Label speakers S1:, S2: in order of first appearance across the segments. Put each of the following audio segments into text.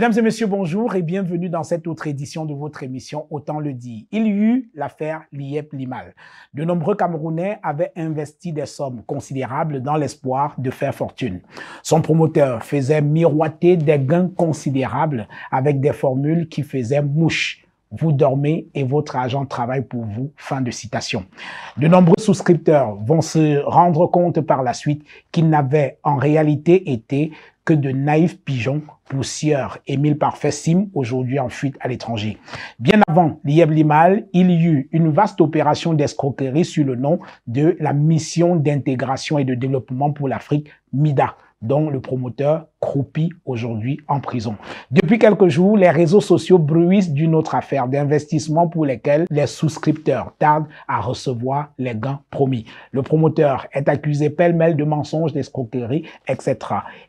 S1: Mesdames et messieurs, bonjour et bienvenue dans cette autre édition de votre émission Autant le dit. Il y eut l'affaire Liep-Limal. De nombreux Camerounais avaient investi des sommes considérables dans l'espoir de faire fortune. Son promoteur faisait miroiter des gains considérables avec des formules qui faisaient mouche vous dormez et votre agent travaille pour vous. Fin de citation. De nombreux souscripteurs vont se rendre compte par la suite qu'ils n'avaient en réalité été que de naïfs pigeons, poussières. Émile Parfait Sim, aujourd'hui en fuite à l'étranger. Bien avant Lieb Limal, il y eut une vaste opération d'escroquerie sur le nom de la Mission d'intégration et de développement pour l'Afrique, MIDA dont le promoteur croupit aujourd'hui en prison. Depuis quelques jours, les réseaux sociaux bruissent d'une autre affaire d'investissement pour lesquels les souscripteurs tardent à recevoir les gains promis. Le promoteur est accusé pêle-mêle de mensonges, d'escroqueries, etc.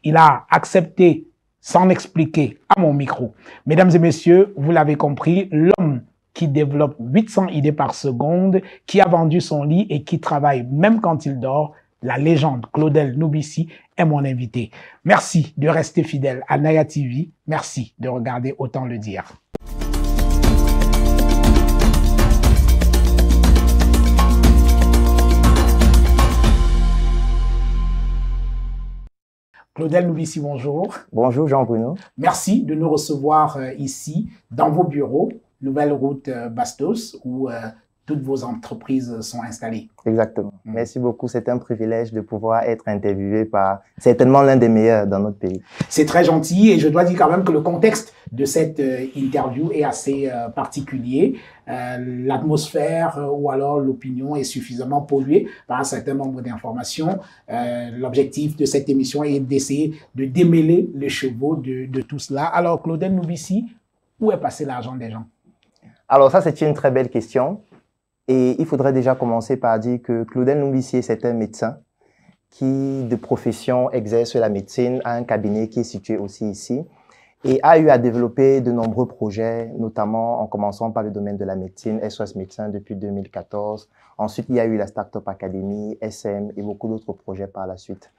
S1: Il a accepté sans expliquer à mon micro. Mesdames et messieurs, vous l'avez compris, l'homme qui développe 800 idées par seconde, qui a vendu son lit et qui travaille même quand il dort, la légende Claudel Noubissi est mon invité. Merci de rester fidèle à Naya TV. Merci de regarder Autant le dire. Claudel Noubissi, bonjour.
S2: Bonjour Jean-Bruno.
S1: Merci de nous recevoir euh, ici, dans vos bureaux, Nouvelle Route euh, Bastos, ou toutes vos entreprises sont installées.
S2: Exactement. Mm. Merci beaucoup. C'est un privilège de pouvoir être interviewé par certainement l'un des meilleurs dans notre pays. C'est très gentil et je
S1: dois dire quand même que le contexte de cette euh, interview est assez euh, particulier. Euh, l'atmosphère ou alors l'opinion est suffisamment polluée par un certain nombre d'informations. L'objectif de cette émission est d'essayer de démêler les chevaux de, tout cela. Alors, Claudel Noubissi, où est passé l'argent des gens
S2: Alors ça, c'est une très belle question. Et il faudrait déjà commencer par dire que Claudel Loubissier, c'est un médecin qui, de profession, exerce la médecine à un cabinet qui est situé aussi ici et a eu à développer de nombreux projets, notamment en commençant par le domaine de la médecine, SOS Médecins depuis 2014. Ensuite, il y a eu la Startup Academy, SM et beaucoup d'autres projets par la suite.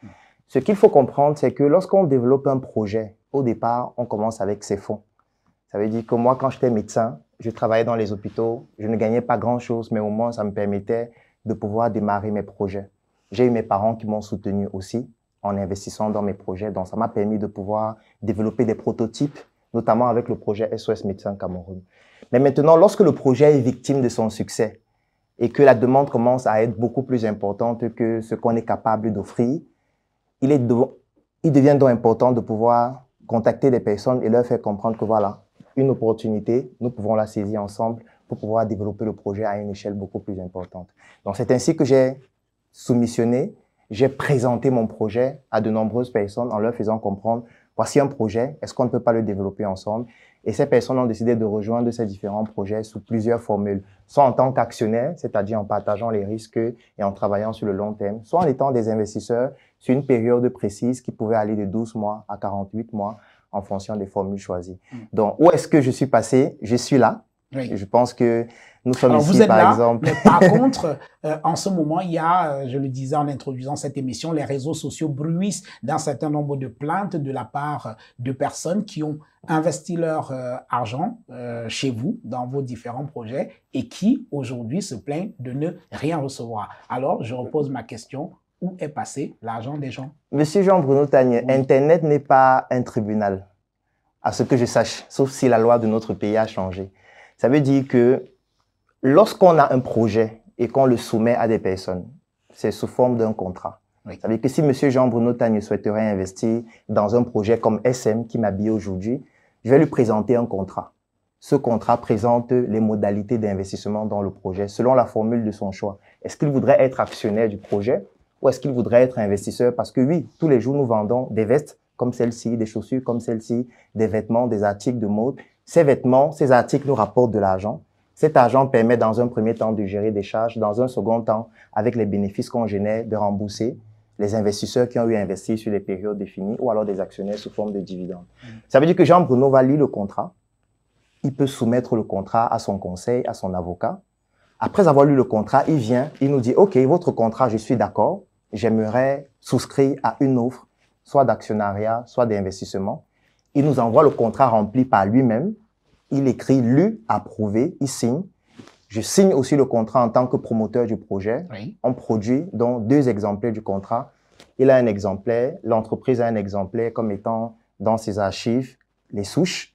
S2: Ce qu'il faut comprendre, c'est que lorsqu'on développe un projet, au départ, on commence avec ses fonds. Ça veut dire que moi, quand j'étais médecin, je travaillais dans les hôpitaux, je ne gagnais pas grand-chose, mais au moins ça me permettait de pouvoir démarrer mes projets. J'ai eu mes parents qui m'ont soutenu aussi en investissant dans mes projets, donc ça m'a permis de pouvoir développer des prototypes, notamment avec le projet SOS Médecins Cameroun. Mais maintenant, lorsque le projet est victime de son succès et que la demande commence à être beaucoup plus importante que ce qu'on est capable d'offrir, il, est il devient donc important de pouvoir contacter des personnes et leur faire comprendre que voilà, une opportunité, nous pouvons la saisir ensemble pour pouvoir développer le projet à une échelle beaucoup plus importante. Donc c'est ainsi que j'ai soumissionné, j'ai présenté mon projet à de nombreuses personnes en leur faisant comprendre, voici un projet, est-ce qu'on ne peut pas le développer ensemble Et ces personnes ont décidé de rejoindre ces différents projets sous plusieurs formules, soit en tant qu'actionnaires, c'est-à-dire en partageant les risques et en travaillant sur le long terme, soit en étant des investisseurs sur une période précise qui pouvait aller de 12 mois à 48 mois, en fonction des formules choisies. Mm. Donc, où est-ce que je suis passé Je suis là. Je pense que nous sommes ici, vous par exemple. Mais
S1: par contre, euh, en ce moment, il y a, euh, je le disais en introduisant cette émission, les réseaux sociaux bruissent d'un certain nombre de plaintes de la part de personnes qui ont investi leur euh, argent chez vous, dans vos différents projets, et qui, aujourd'hui, se plaignent de ne rien recevoir. Alors, je repose ma question où est passé l'argent des gens.
S2: Monsieur Jean-Bruno Tagne, Internet n'est pas un tribunal, à ce que je sache, sauf si la loi de notre pays a changé. Ça veut dire que lorsqu'on a un projet et qu'on le soumet à des personnes, c'est sous forme d'un contrat. Ça veut dire que si Monsieur Jean-Bruno Tagne souhaiterait investir dans un projet comme SM qui m'habille aujourd'hui, je vais lui présenter un contrat. Ce contrat présente les modalités d'investissement dans le projet selon la formule de son choix. Est-ce qu'il voudrait être actionnaire du projet ou est-ce qu'il voudrait être investisseur Parce que oui, tous les jours, nous vendons des vestes comme celle-ci, des chaussures comme celle-ci, des vêtements, des articles de mode. Ces vêtements, ces articles nous rapportent de l'argent. Cet argent permet dans un premier temps de gérer des charges, dans un second temps, avec les bénéfices qu'on génère, de rembourser les investisseurs qui ont eu investi sur des périodes définies ou alors des actionnaires sous forme de dividendes. Ça veut dire que Jean-Bruno va lire le contrat, il peut soumettre le contrat à son conseil, à son avocat. Après avoir lu le contrat, il vient, il nous dit, OK, votre contrat, je suis d'accord, j'aimerais souscrire à une offre, soit d'actionnariat, soit d'investissement. Il nous envoie le contrat rempli par lui-même. Il écrit, lu, approuvé, il signe. Je signe aussi le contrat en tant que promoteur du projet. On produit donc deux exemplaires du contrat. Il a un exemplaire, l'entreprise a un exemplaire comme étant dans ses archives, les souches.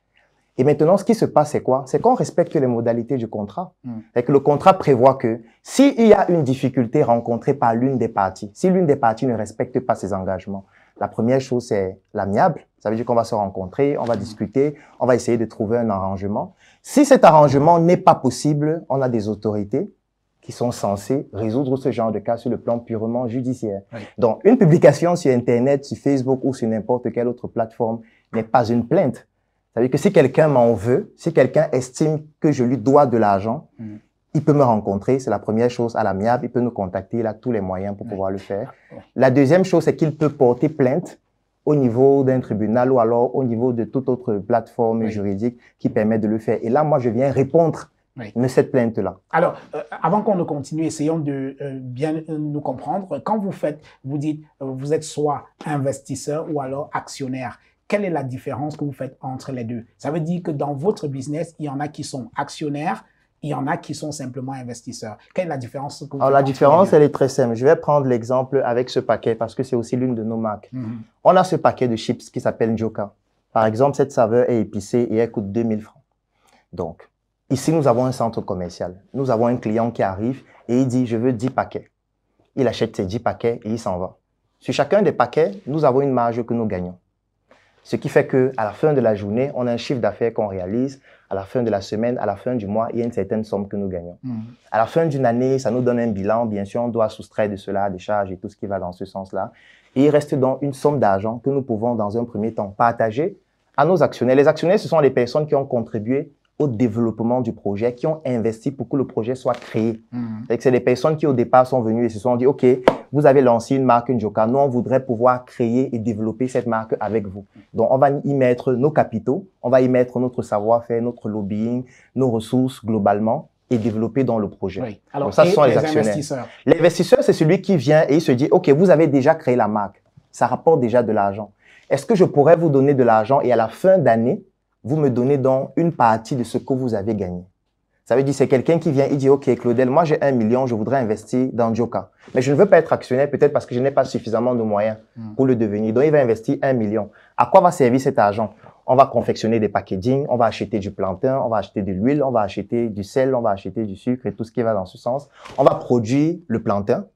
S2: Et maintenant, ce qui se passe, c'est quoi C'est qu'on respecte les modalités du contrat. Hmm. que le contrat prévoit que s'il y a une difficulté rencontrée par l'une des parties, si l'une des parties ne respecte pas ses engagements, la première chose, c'est l'amiable. Ça veut dire qu'on va se rencontrer, on va hmm. discuter, on va essayer de trouver un arrangement. Si cet arrangement n'est pas possible, on a des autorités qui sont censées résoudre ce genre de cas sur le plan purement judiciaire. Donc, une publication sur Internet, sur Facebook ou sur n'importe quelle autre plateforme n'est pas une plainte. Ça veut dire que si quelqu'un m'en veut, si quelqu'un estime que je lui dois de l'argent, mm. il peut me rencontrer, c'est la première chose à l'amiable, il peut nous contacter, il a tous les moyens pour pouvoir le faire. Ah, la deuxième chose, c'est qu'il peut porter plainte au niveau d'un tribunal ou alors au niveau de toute autre plateforme juridique qui permet de le faire. Et là, moi, je viens répondre à cette plainte-là.
S1: Alors, euh, avant qu'on ne continue, essayons de euh, bien euh, nous comprendre. Quand vous faites, vous dites, vous êtes soit investisseur ou alors actionnaire. Quelle est la différence que vous faites entre les deux Ça veut dire que dans votre business, il y en a qui sont actionnaires, il y en a qui sont simplement investisseurs. Quelle est la différence que vous Alors, La différence,
S2: elle est très simple. Je vais prendre l'exemple avec ce paquet parce que c'est aussi l'une de nos marques. Mhm. On a ce paquet de chips qui s'appelle Joka. Par exemple, cette saveur est épicée et elle coûte 2000 francs. Donc, ici, nous avons un centre commercial. Nous avons un client qui arrive et il dit, je veux 10 paquets. Il achète ses 10 paquets et il s'en va. Sur chacun des paquets, nous avons une marge que nous gagnons. Ce qui fait que à la fin de la journée, on a un chiffre d'affaires qu'on réalise. À la fin de la semaine, à la fin du mois, il y a une certaine somme que nous gagnons. Mm. À la fin d'une année, ça nous donne un bilan. Bien sûr, on doit soustraire de cela des charges et tout ce qui va dans ce sens-là. Et il reste donc une somme d'argent que nous pouvons, dans un premier temps, partager à nos actionnaires. Les actionnaires, ce sont les personnes qui ont contribué au développement du projet, qui ont investi pour que le projet soit créé. Hmm. que C'est des personnes qui au départ sont venues et se sont dit, OK, vous avez lancé une marque, une Joka, nous on voudrait pouvoir créer et développer cette marque avec vous. Donc on va y mettre nos capitaux, on va y mettre notre savoir-faire, notre lobbying, nos ressources globalement et développer dans le projet. Alors, ça, ce sont les, les L'investisseur, c'est celui qui vient et il se dit, OK, vous avez déjà créé la marque, ça rapporte déjà de l'argent. Est-ce que je pourrais vous donner de l'argent et à la fin d'année, vous me donnez donc une partie de ce que vous avez gagné. Ça veut dire c'est quelqu'un qui vient, il dit OK Claudel, moi j'ai un million, je voudrais investir dans Joka, mais je ne veux pas être actionnaire peut-être parce que je n'ai pas suffisamment de moyens hmm. pour le devenir. Donc il va investir un million. À quoi va servir cet argent On va confectionner des packaging, on va acheter du plantain, on va acheter de l'huile, on va acheter du sel, on va acheter du sucre et tout ce qui va dans ce sens. On va produire le plantain,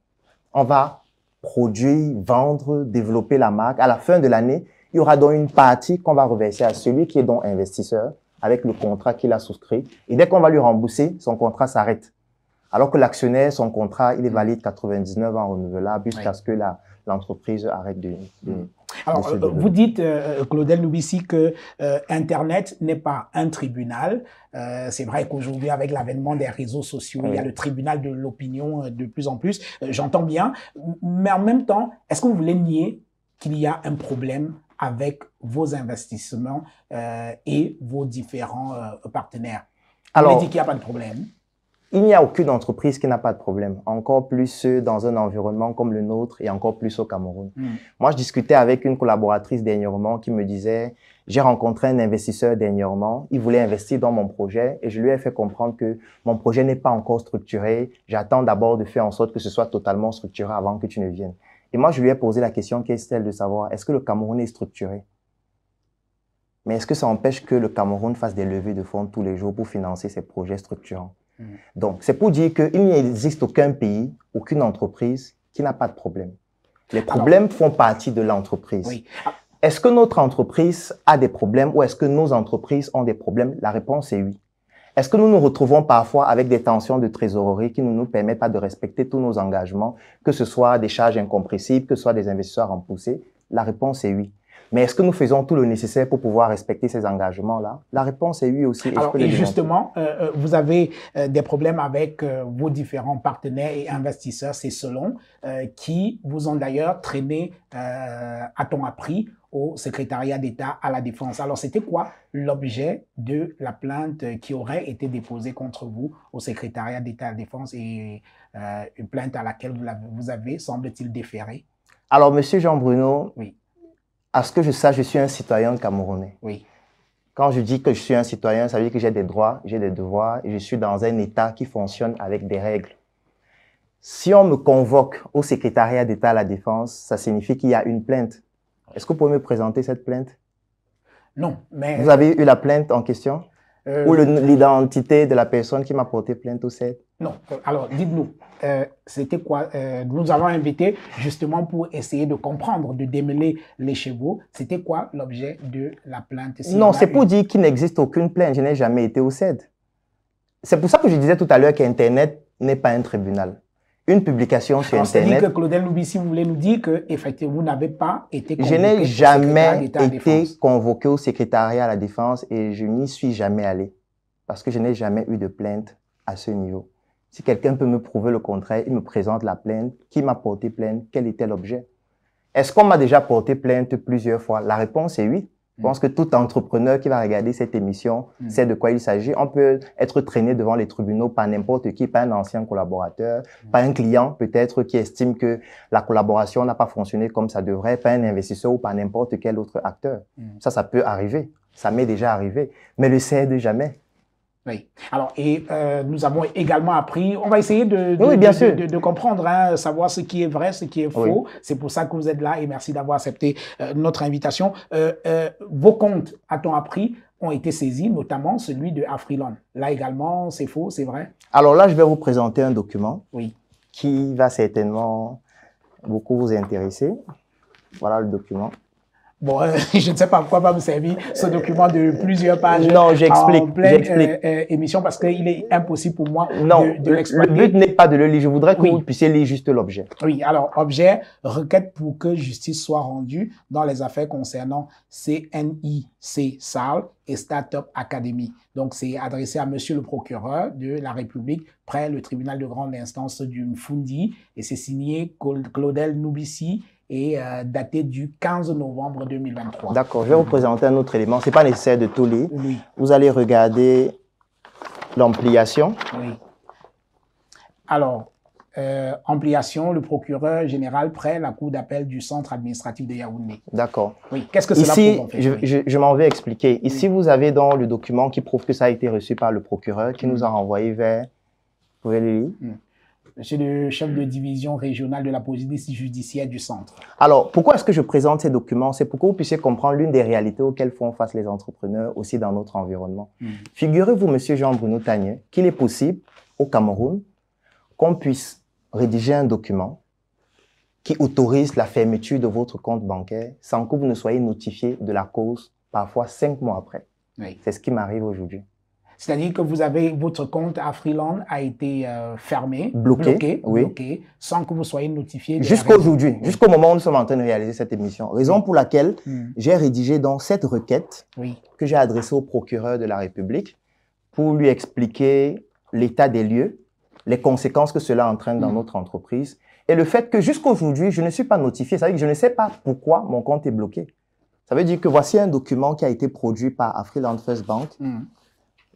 S2: on va produire, vendre, développer la marque. À la fin de l'année, il y aura donc une partie qu'on va reverser à celui qui est donc investisseur avec le contrat qu'il a souscrit. Et dès qu'on va lui rembourser, son contrat s'arrête. Alors que l'actionnaire, son contrat, il est valide 99 ans renouvelable jusqu'à ce que l'entreprise arrête de, mm.
S1: alors, euh, euh, vous dites, euh, Claudel Noubissi, que Internet n'est pas un tribunal. c'est vrai qu'aujourd'hui, avec l'avènement des réseaux sociaux, il y a le tribunal de l'opinion de plus en plus. J'entends bien. Mais en même temps, est-ce que vous voulez nier qu'il y a un problème avec vos investissements euh, et vos différents euh, partenaires. Alors, On dit qu'il n'y a pas de problème.
S2: Il n'y a aucune entreprise qui n'a pas de problème, encore plus dans un environnement comme le nôtre et encore plus au Cameroun. Mm. Moi, je discutais avec une collaboratrice dernièrement qui me disait, j'ai rencontré un investisseur dernièrement, il voulait investir dans mon projet et je lui ai fait comprendre que mon projet n'est pas encore structuré, j'attends d'abord de faire en sorte que ce soit totalement structuré avant que tu ne viennes. Et moi, je lui ai posé la question qui est celle de savoir, est-ce que le Cameroun est structuré Mais est-ce que ça empêche que le Cameroun fasse des levées de fonds tous les jours pour financer ses projets structurants mm. Donc, c'est pour dire qu'il n'existe aucun pays, aucune entreprise qui n'a pas de problème. Les problèmes font partie de l'entreprise. Est-ce que notre entreprise a des problèmes ou est-ce que nos entreprises ont des problèmes La réponse est oui. Est-ce que nous nous retrouvons parfois avec des tensions de trésorerie qui ne nous permettent pas de respecter tous nos engagements, que ce soit des charges incompressibles, que ce soit des investisseurs poussée La réponse est oui. Mais est-ce que nous faisons tout le nécessaire pour pouvoir respecter ces engagements-là La réponse est oui aussi. Alors, et justement,
S1: euh, euh, vous avez euh, des problèmes avec vos différents partenaires et investisseurs, c'est selon, qui vous ont d'ailleurs traîné à ton appris au secrétariat d'État à la Défense. Alors, c'était quoi l'objet de la plainte qui aurait été déposée contre vous au secrétariat d'État à la Défense et euh, une plainte à laquelle vous, avez, semble-t-il, déféré Alors,
S2: Monsieur Jean-Bruno, oui. à ce que je sache, je suis un citoyen camerounais. Oui. Quand je dis que je suis un citoyen, ça veut dire que j'ai des droits, j'ai des devoirs, et je suis dans un État qui fonctionne avec des règles. Si on me convoque au secrétariat d'État à la Défense, ça signifie qu'il y a une plainte. Est-ce que vous pouvez me présenter cette plainte
S1: Non, mais... Vous avez
S2: eu la plainte en question euh, Ou l'identité de la personne qui m'a porté plainte au CED
S1: Non, alors dites-nous, euh, c'était quoi euh, Nous avons invité justement pour essayer de comprendre, de démêler les chevaux. C'était quoi l'objet de la plainte Non, c'est pour
S2: dire qu'il n'existe aucune plainte. Je n'ai jamais été au CED. C'est pour ça que je disais tout à l'heure qu'Internet n'est pas un tribunal une publication sur Internet. Dit que
S1: Claudel vous voulait nous dire que effectivement vous n'avez pas été. Convoqué je n'ai jamais été
S2: convoqué au secrétariat à la défense et je n'y suis jamais allé parce que je n'ai jamais eu de plainte à ce niveau. Si quelqu'un peut me prouver le contraire, il me présente la plainte, qui m'a porté plainte, quel était l'objet. Est-ce qu'on m'a déjà porté plainte plusieurs fois La réponse est oui. Je pense que tout entrepreneur qui va regarder cette émission mm. sait de quoi il s'agit. On peut être traîné devant les tribunaux par n'importe qui, par un ancien collaborateur, mm. par un client peut-être qui estime que la collaboration n'a pas fonctionné comme ça devrait, par un investisseur ou par n'importe quel autre acteur. Mm. Ça, ça peut arriver. Ça m'est déjà arrivé. Mais le de jamais.
S1: Alors, et euh, nous avons également appris, on va essayer de, comprendre, hein, savoir ce qui est vrai, ce qui est faux. C'est pour ça que vous êtes là et merci d'avoir accepté euh, notre invitation. Euh, vos comptes, a-t-on appris, ont été saisis, notamment celui de Afrilon. Là également, c'est faux, c'est vrai.
S2: Alors là, je vais vous présenter un document qui va certainement beaucoup vous intéresser. Voilà le document.
S1: Bon, je ne sais pas pourquoi pas me servir ce document de plusieurs pages non, j'explique, en pleine euh, euh, émission parce qu'il est impossible pour moi de, de l'expliquer. Le but n'est
S2: pas de le lire. Je voudrais que vous puissiez lire juste l'objet.
S1: Oui, alors objet, requête pour que justice soit rendue dans les affaires concernant CNIC SAL et Startup Academy. Donc, c'est adressé à Monsieur le procureur de la République près le tribunal de grande instance du Mfundi et c'est signé Claudel Noubissi et euh, daté du 15 novembre 2023. D'accord, je vais vous
S2: présenter un autre élément. Ce n'est pas nécessaire de tout lire. Vous allez regarder l'ampliation.
S1: Oui. Alors, euh, ampliation, le procureur général près la cour d'appel du centre administratif de Yaoundé.
S2: D'accord. Oui, qu'est-ce que cela Ici, prouve en fait Je, m'en vais expliquer. Ici, vous avez dans le document qui prouve que ça a été reçu par le procureur, qui mm. nous a renvoyé vers... Vous pouvez le
S1: lire mm suis le chef de mm. division régionale de la police judiciaire du centre.
S2: Alors, pourquoi est-ce que je présente ces documents C'est pour que vous puissiez comprendre l'une des réalités auxquelles font face les entrepreneurs aussi dans notre environnement. Mm. Figurez-vous, monsieur Jean-Bruno Tagné, qu'il est possible au Cameroun qu'on puisse rédiger un document qui autorise la fermeture de votre compte bancaire sans que vous ne soyez notifié de la cause parfois cinq mois après. C'est ce qui m'arrive aujourd'hui.
S1: C'est-à-dire que vous avez votre compte à Freeland a été euh, fermé, bloqué, oui. sans que vous soyez notifié. Jusqu'aujourd'hui,
S2: jusqu'au moment où nous sommes en train de réaliser cette émission. Raison pour laquelle hmm. j'ai rédigé dans cette requête que j'ai adressée au procureur de la République pour lui expliquer l'état des lieux, les conséquences que cela entraîne dans hmm. notre entreprise et le fait que jusqu'aujourd'hui, je ne suis pas notifié. Ça veut dire que je ne sais pas pourquoi mon compte est bloqué. Ça veut dire que voici un document qui a été produit par Afriland First Bank, hmm.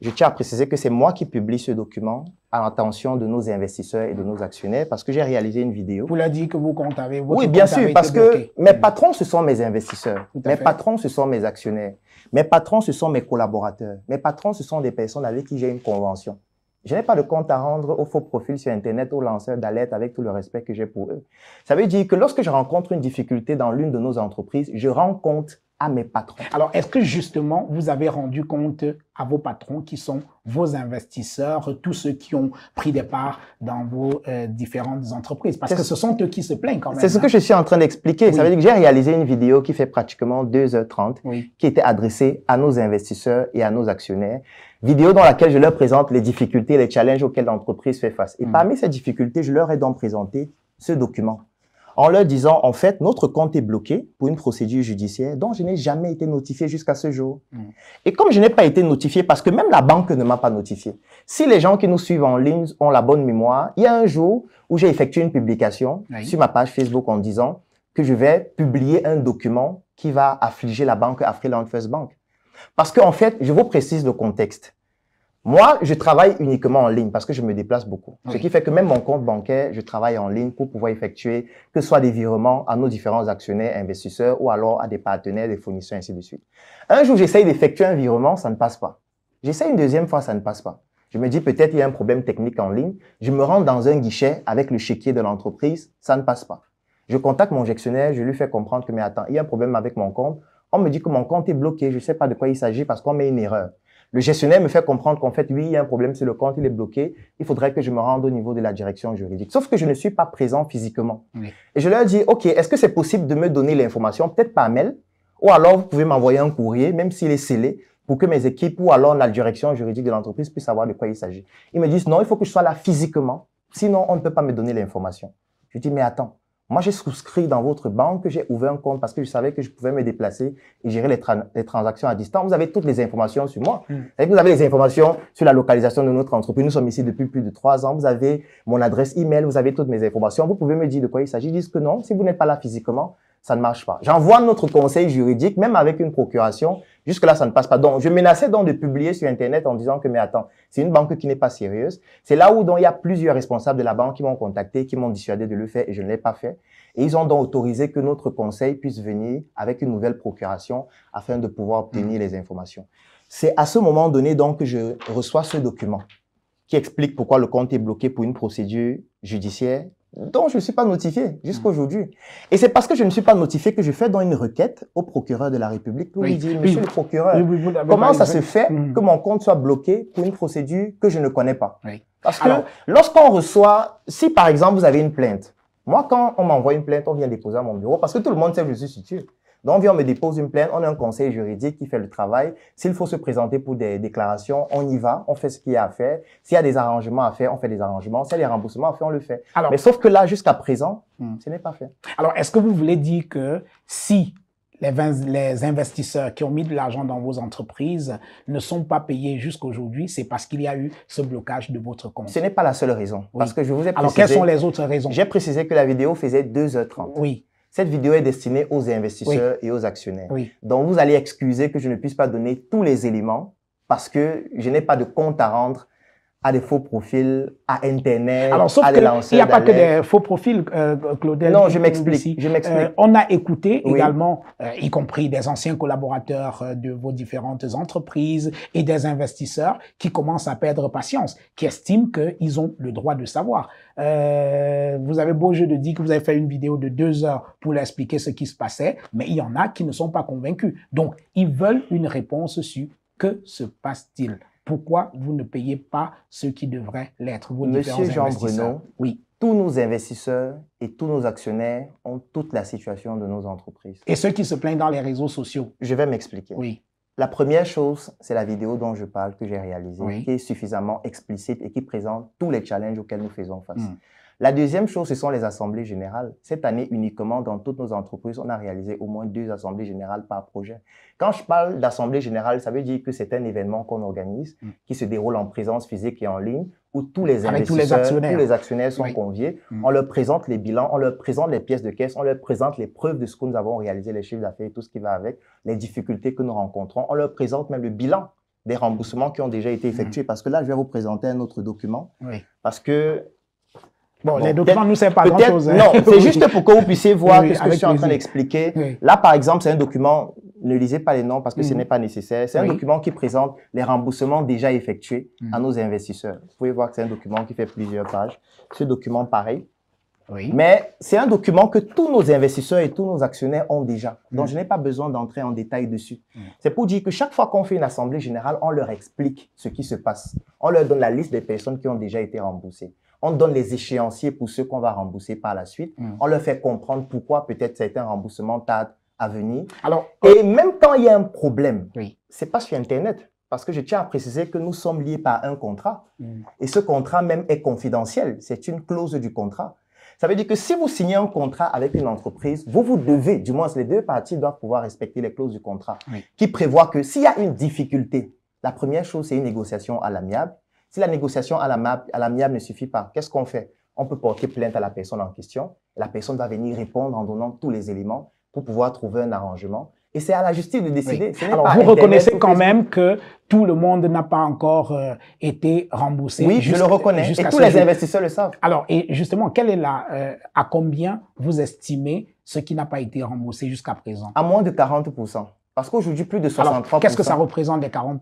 S2: Je tiens à préciser que c'est moi qui publie ce document à l'attention de nos investisseurs et de nos actionnaires parce que j'ai réalisé une vidéo. Vous
S1: l'avez dit que vous comptes avec votre Oui, bien sûr, parce que
S2: mes patrons, ce sont mes investisseurs. Mes patrons, ce sont mes actionnaires. Mes patrons, ce sont mes collaborateurs. Mes patrons, ce sont des personnes avec qui j'ai une convention. Je n'ai pas de compte à rendre aux faux profils sur Internet, aux lanceurs d'alerte, avec tout le respect que j'ai pour eux. Ça veut dire que lorsque je rencontre une difficulté
S1: dans l'une de nos entreprises, je rends compte mes patrons. Alors, est-ce que justement, vous avez rendu compte à vos patrons qui sont vos investisseurs, tous ceux qui ont pris des parts dans vos euh, différentes entreprises Parce que ce sont eux qui se plaignent quand même. C'est ce que hein. je
S2: suis en train d'expliquer. Ça veut dire que j'ai réalisé une vidéo qui fait pratiquement 2h30, qui était adressée à nos investisseurs et à nos actionnaires. Vidéo dans laquelle je leur présente les difficultés, les challenges auxquels l'entreprise fait face. Et mm. parmi ces difficultés, je leur ai donc présenté ce document en leur disant, en fait, notre compte est bloqué pour une procédure judiciaire dont je n'ai jamais été notifié jusqu'à ce jour. Mm. Et comme je n'ai pas été notifié, parce que même la banque ne m'a pas notifié, si les gens qui nous suivent en ligne ont la bonne mémoire, il y a un jour où j'ai effectué une publication sur ma page Facebook en disant que je vais publier un document qui va affliger la banque Afriland First Bank. Parce qu'en en fait, je vous précise le contexte. Moi, je travaille uniquement en ligne parce que je me déplace beaucoup. Ce qui fait que même mon compte bancaire, je travaille en ligne pour pouvoir effectuer que ce soit des virements à nos différents actionnaires, investisseurs ou alors à des partenaires, des fournisseurs, ainsi de suite. Un jour, j'essaye d'effectuer un virement, ça ne passe pas. J'essaye une deuxième fois, ça ne passe pas. Je me dis peut-être il y a un problème technique en ligne. Je me rends dans un guichet avec le chéquier de l'entreprise, ça ne passe pas. Je contacte mon gestionnaire, je lui fais comprendre que mais attends, il y a un problème avec mon compte. On me dit que mon compte est bloqué, je ne sais pas de quoi il s'agit parce qu'on met une erreur. Le gestionnaire me fait comprendre qu'en fait, oui, il y a un problème, sur le compte, il est bloqué. Il faudrait que je me rende au niveau de la direction juridique. Sauf que je ne suis pas présent physiquement. Et je leur dis, OK, est-ce que c'est possible de me donner l'information, peut-être par mail, ou alors vous pouvez m'envoyer un courrier, même s'il est scellé, pour que mes équipes ou alors la direction juridique de l'entreprise puissent savoir de quoi il s'agit. Ils me disent, non, il faut que je sois là physiquement, sinon on ne peut pas me donner l'information. Je dis, mais attends, moi, j'ai souscrit dans votre banque, j'ai ouvert un compte parce que je savais que je pouvais me déplacer et gérer les, transactions à distance. Vous avez toutes les informations sur moi. Mm. vous avez les informations sur la localisation de notre entreprise. Nous sommes ici depuis plus de trois ans. Vous avez mon adresse email, vous avez toutes mes informations. Vous pouvez me dire de quoi il s'agit. Ils disent que non, si vous n'êtes pas là physiquement, ça ne marche pas. J'envoie notre conseil juridique, même avec une procuration, Jusque-là, ça ne passe pas. Donc, je menaçais donc de publier sur Internet en disant que, mais attends, c'est une banque qui n'est pas sérieuse. C'est là où donc, il y a plusieurs responsables de la banque qui m'ont contacté, qui m'ont dissuadé de le faire et je ne l'ai pas fait. Et ils ont donc autorisé que notre conseil puisse venir avec une nouvelle procuration afin de pouvoir obtenir hmm. les informations. C'est à ce moment donné donc que je reçois ce document qui explique pourquoi le compte est bloqué pour une procédure judiciaire dont je ne suis pas notifié jusqu'aujourd'hui. Hmm. Et c'est parce que je ne suis pas notifié que je fais dans une requête au procureur de la République pour lui dire, monsieur le procureur, comment ça se fait hmm. que mon compte soit bloqué pour une procédure que je ne connais pas Parce que lorsqu'on reçoit, si par exemple vous avez une plainte, moi quand on m'envoie une plainte, on vient déposer à mon bureau parce que tout le monde sait que je suis situé. Donc, on me dépose une plainte, on a un conseil juridique qui fait le travail. S'il faut se présenter pour des déclarations, on y va, on fait ce qu'il y a à faire. S'il y a des arrangements à faire, on fait des arrangements. S'il y
S1: a des remboursements à faire, on le fait. Mais sauf que là, jusqu'à présent, hmm. ce n'est pas fait. Alors, est-ce que vous voulez dire que si les, les, investisseurs qui ont mis de l'argent dans vos entreprises ne sont pas payés jusqu'aujourd'hui, c'est parce qu'il y a eu ce blocage de votre compte. Ce n'est pas la seule raison.
S2: Parce que je vous ai précisé. Alors, quelles sont les autres raisons J'ai précisé que la vidéo faisait 2h30. Oui. Cette vidéo est destinée aux investisseurs et aux actionnaires. Donc, vous allez excuser que je ne puisse pas donner tous les éléments parce que je n'ai pas de compte à rendre à des faux profils, à Internet, Alors, sauf Il n'y a pas que des
S1: faux profils, euh, Claudel. Non, je m'explique. Je euh, m'explique. on a écouté également, euh, y compris des anciens collaborateurs euh, de vos différentes entreprises et des investisseurs qui commencent à perdre patience, qui estiment qu'ils ont le droit de savoir. vous avez beau jeu de dire que vous avez fait une vidéo de deux heures pour expliquer ce qui se passait, mais il y en a qui ne sont pas convaincus. Donc, ils veulent une réponse sur que se passe-t-il pourquoi vous ne payez pas ce qui devrait l'être Monsieur Jean Bruno,
S2: oui. tous nos investisseurs et tous nos actionnaires ont toute la situation de nos entreprises. Et ceux qui se plaignent dans les réseaux sociaux. Je vais m'expliquer. Oui. La première chose, c'est la vidéo dont je parle que j'ai réalisée, qui est suffisamment explicite et qui présente tous les challenges auxquels nous faisons face. Hmm. La deuxième chose, ce sont les assemblées générales. Cette année, uniquement dans toutes nos entreprises, on a réalisé au moins deux assemblées générales par projet. Quand je parle d'assemblée générale, ça veut dire que c'est un événement qu'on organise, mm. qui se déroule en présence physique et en ligne, où tous les les, actionnaires. sont conviés. Mm. On leur présente les bilans, on leur présente les pièces de caisse, on leur présente les preuves de ce que nous avons réalisé, les chiffres d'affaires, tout ce qui va avec, les difficultés que nous rencontrons. On leur présente même le bilan des remboursements qui ont déjà été mm. effectués. Parce que là, je vais vous présenter un autre document. Parce que Bon, les documents nous servent pas grand-chose. Hein. Non, c'est juste pour que vous puissiez voir ce que je suis en train d'expliquer. Là, par exemple, c'est un document, ne lisez pas les noms parce que ce mhm. n'est pas nécessaire. C'est un document qui présente les remboursements déjà effectués mhm. à nos investisseurs. Vous pouvez voir que c'est un document qui fait plusieurs pages. Ce document, pareil.
S1: Oui. Mais
S2: c'est un document que tous nos investisseurs et tous nos actionnaires ont déjà. Donc, mhm. je n'ai pas besoin d'entrer en détail dessus. C'est pour dire que chaque fois qu'on fait une assemblée générale, on leur explique ce qui se passe. On leur donne la liste des personnes qui ont déjà été remboursées on donne les échéanciers pour ceux qu'on va rembourser par la suite. Mm. On leur fait comprendre pourquoi peut-être certains remboursements tardent à venir. Et même quand il y a un problème, oui. c'est pas sur Internet. Parce que je tiens à préciser que nous sommes liés par un contrat. Mm. Et ce contrat même est confidentiel. C'est une clause du contrat. Ça veut dire que si vous signez un contrat avec une entreprise, vous vous devez, du moins les deux parties doivent pouvoir respecter les clauses du contrat, qui prévoit que s'il y a une difficulté, la première chose, c'est une négociation à l'amiable. Si la négociation à l'amiable la ne suffit pas, qu'est-ce qu'on fait On peut porter plainte à la personne en question. la personne va venir répondre en donnant tous les éléments
S1: pour pouvoir trouver un arrangement. Et c'est à la justice de décider. vous reconnaissez quand même que tout le monde n'a pas encore euh, été remboursé. Oui, je le reconnais. Et tous les investisseurs le savent. Alors, et justement, quelle est la, euh, à combien vous estimez ce qui n'a pas été remboursé jusqu'à présent À moins de 40 Parce qu'aujourd'hui, plus de 63 Qu'est-ce que ça représente des 40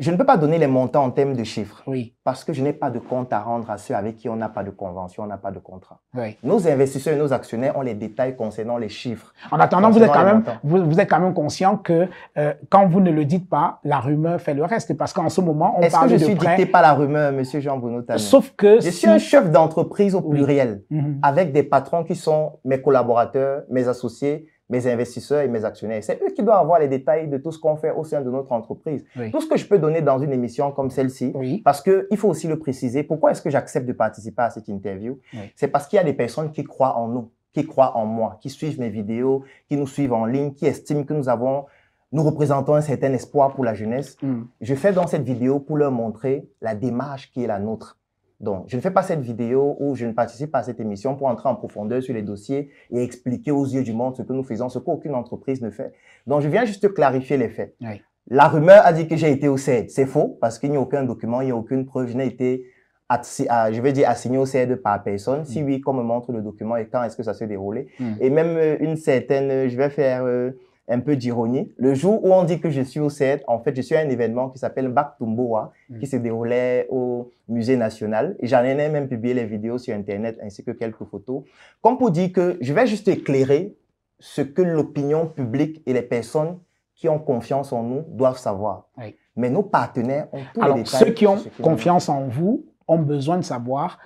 S2: je ne peux pas donner les montants en termes de chiffres. Oui. Parce que je n'ai pas de compte à rendre à ceux avec qui on n'a pas de convention, on n'a pas de contrat. Oui. Nos investisseurs et nos actionnaires ont les détails concernant les chiffres. En attendant, vous êtes, quand même,
S1: vous, êtes quand même conscient que euh, quand vous ne le dites pas, la rumeur fait le reste. Parce qu'en ce moment, on parle de Est-ce que je suis dicté par
S2: la rumeur, Monsieur Jean Bruno Sauf que... Je suis un chef d'entreprise au pluriel, mhm. avec des patrons qui sont mes collaborateurs, mes associés, mes investisseurs et mes actionnaires. C'est eux qui doivent avoir les détails de tout ce qu'on fait au sein de notre entreprise. Tout ce que je peux donner dans une émission comme celle-ci, oui. parce qu'il faut aussi le préciser, pourquoi est-ce que j'accepte de participer à cette interview C'est parce qu'il y a des personnes qui croient en nous, qui croient en moi, qui suivent mes vidéos, qui nous suivent en ligne, qui estiment que nous avons nous représentons un certain espoir pour la jeunesse. Mm. Je fais dans cette vidéo pour leur montrer la démarche qui est la nôtre. Donc, je ne fais pas cette vidéo ou je ne participe pas à cette émission pour entrer en profondeur sur les dossiers et expliquer aux yeux du monde ce que nous faisons, ce qu'aucune entreprise ne fait. Donc, je viens juste clarifier les faits. La rumeur a dit que j'ai été au CED. C'est faux parce qu'il n'y a aucun document, il n'y a aucune preuve. Je n'ai été, je vais dire, assigné au CED par personne. Si mm. oui, qu'on me montre le document et quand est-ce que ça s'est déroulé. Mm. Et même euh, une certaine, euh, je vais faire... Euh, un peu d'ironie. Le jour où on dit que je suis au CED, en fait, je suis à un événement qui s'appelle Baktumboa, hmm. qui se déroulait au Musée national. Et j'en ai même publié les vidéos sur Internet ainsi que quelques photos. Comme pour dire que je vais juste éclairer ce que l'opinion publique et les personnes qui ont confiance en nous doivent savoir. Mais
S1: nos partenaires ont tous les détails. Ceux qui ont confiance en vous ont besoin de savoir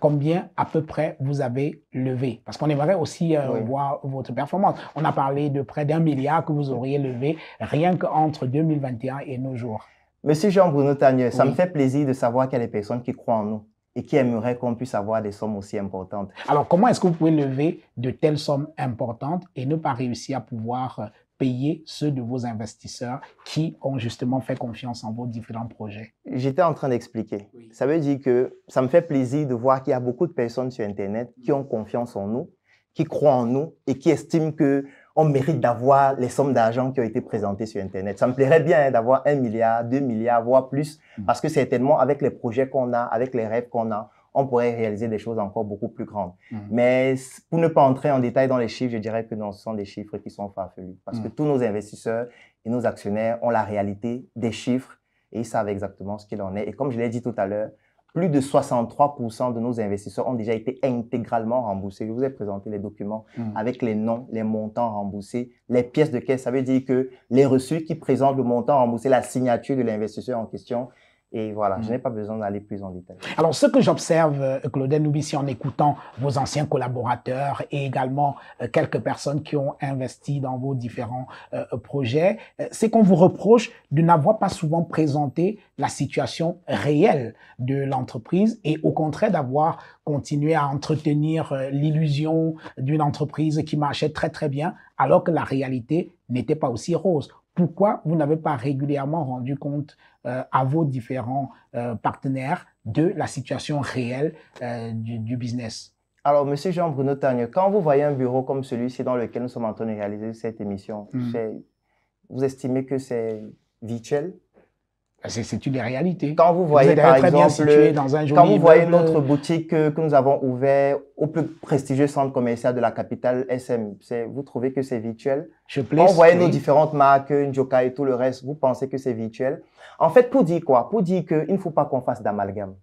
S1: combien à peu près vous avez levé Parce qu'on aimerait aussi euh, voir votre performance. On a parlé de près d'un milliard que vous auriez levé rien qu'entre 2021 et nos jours.
S2: Monsieur Jean-Bruno Tagneux, ça me fait plaisir de savoir qu'il y a des personnes qui croient en nous et qui aimeraient qu'on puisse
S1: avoir des sommes aussi importantes. Alors, comment est-ce que vous pouvez lever de telles sommes importantes et ne pas réussir à pouvoir euh, payer ceux de vos investisseurs qui ont justement fait confiance en vos différents projets
S2: J'étais en train d'expliquer. Ça veut dire que ça me fait plaisir de voir qu'il y a beaucoup de personnes sur Internet qui ont confiance en nous, qui croient en nous et qui estiment que on mérite d'avoir les sommes d'argent qui ont été présentées sur Internet. Ça me plairait bien hein, d'avoir un milliard, deux milliards, voire plus, mm. parce que certainement, avec les projets qu'on a, avec les rêves qu'on a, on pourrait réaliser des choses encore beaucoup plus grandes. Mm. Mais pour ne pas entrer en détail dans les chiffres, je dirais que ce sont des chiffres qui sont farfelus. Parce mm. que tous nos investisseurs et nos actionnaires ont la réalité des chiffres et ils savent exactement ce qu'il en est. Et comme je l'ai dit tout à l'heure, plus de 63% de nos investisseurs ont déjà été intégralement remboursés. Je vous ai présenté les documents mm. avec les noms, les montants remboursés, les pièces de caisse. Ça veut dire que les reçus qui présentent le montant remboursé, la signature de l'investisseur en question, et voilà, je mm. n'ai pas besoin d'aller plus en détail.
S1: Alors, ce que j'observe, euh, Claudel Noubissi, en écoutant vos anciens collaborateurs et également euh, quelques personnes qui ont investi dans vos différents euh, projets, c'est qu'on vous reproche de n'avoir pas souvent présenté la situation réelle de l'entreprise et au contraire d'avoir continué à entretenir l'illusion d'une entreprise qui marchait très très bien alors que la réalité n'était pas aussi rose. Pourquoi vous n'avez pas régulièrement rendu compte euh, à vos différents euh, partenaires de la situation réelle euh, du, business
S2: alors, Monsieur Jean-Bruno Tagne, quand vous voyez un bureau comme celui-ci dans lequel nous sommes en train de réaliser cette émission, hmm. vous estimez que c'est virtuel
S1: ah, c'est une réalité. Quand vous voyez, par exemple, quand vous voyez notre
S2: boutique que, nous avons ouverte au plus prestigieux centre commercial de la capitale SM, vous trouvez que c'est virtuel Je Quand vous voyez nos différentes marques, Njoka et tout le reste, vous pensez que c'est virtuel En fait, pour dire quoi Pour dire qu'il ne faut pas qu'on fasse d'amalgame.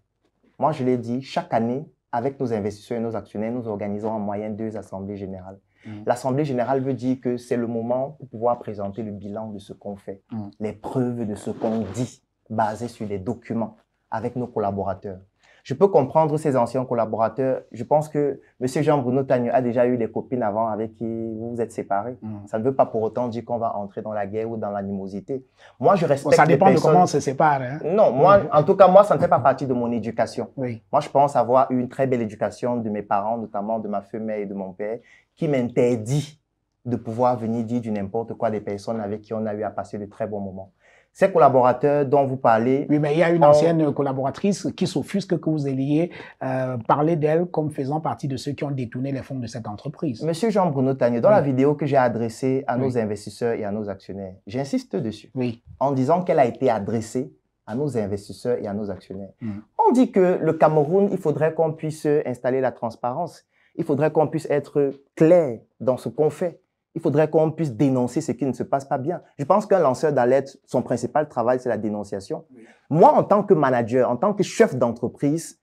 S2: Moi, je l'ai dit, chaque année, avec nos investisseurs et nos actionnaires, nous organisons en moyenne deux assemblées générales. Mmh. L'Assemblée générale veut dire que c'est le moment pour pouvoir présenter le bilan de ce qu'on fait, mmh. les preuves de ce qu'on dit basé sur des documents avec nos collaborateurs. Je peux comprendre ces anciens collaborateurs. Je pense que M. Jean-Bruno Tagneux a déjà eu des copines avant avec qui vous vous êtes séparés. Mm. Ça ne veut pas pour autant dire qu'on va entrer dans la guerre ou dans l'animosité. Moi, je respecte. ça dépend de comment on se sépare. Hein. Non, moi, en tout cas, moi, ça ne fait pas partie de mon éducation. Moi, je pense avoir eu une très belle éducation de mes parents, notamment de ma femelle et de mon père, qui m'interdit de pouvoir venir dire du n'importe quoi des personnes avec qui on a eu à passer de très bons moments ces collaborateurs
S1: dont vous parlez. Oui, mais il y a une ancienne collaboratrice qui s'offusque que vous ayez euh, parlé d'elle comme faisant partie de ceux qui ont détourné les fonds de cette entreprise. Monsieur Jean-Bruno Tagné, dans la vidéo que j'ai
S2: adressée à nos investisseurs et à nos actionnaires, j'insiste dessus, oui. en disant qu'elle a été adressée à nos investisseurs et à nos actionnaires. Mm. On dit que le Cameroun, il faudrait qu'on puisse installer la transparence, il faudrait qu'on puisse être clair dans ce qu'on fait il faudrait qu'on puisse dénoncer ce qui ne se passe pas bien. Je pense qu'un lanceur d'alerte, son principal travail, c'est la dénonciation. Moi, en tant que manager, en tant que chef d'entreprise,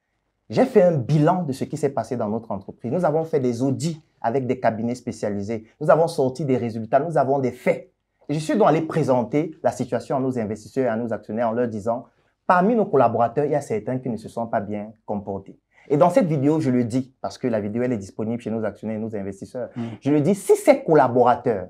S2: j'ai fait un bilan de ce qui s'est passé dans notre entreprise. Nous avons fait des audits avec des cabinets spécialisés. Nous avons sorti des résultats, nous avons des faits. Et je suis donc allé présenter la situation à nos investisseurs et à nos actionnaires en leur disant, parmi nos collaborateurs, il y a certains qui ne se sont pas bien comportés. Et dans cette vidéo, je le dis, parce que la vidéo, elle est disponible chez nos actionnaires et nos investisseurs. Mm. Je le dis, si ces collaborateurs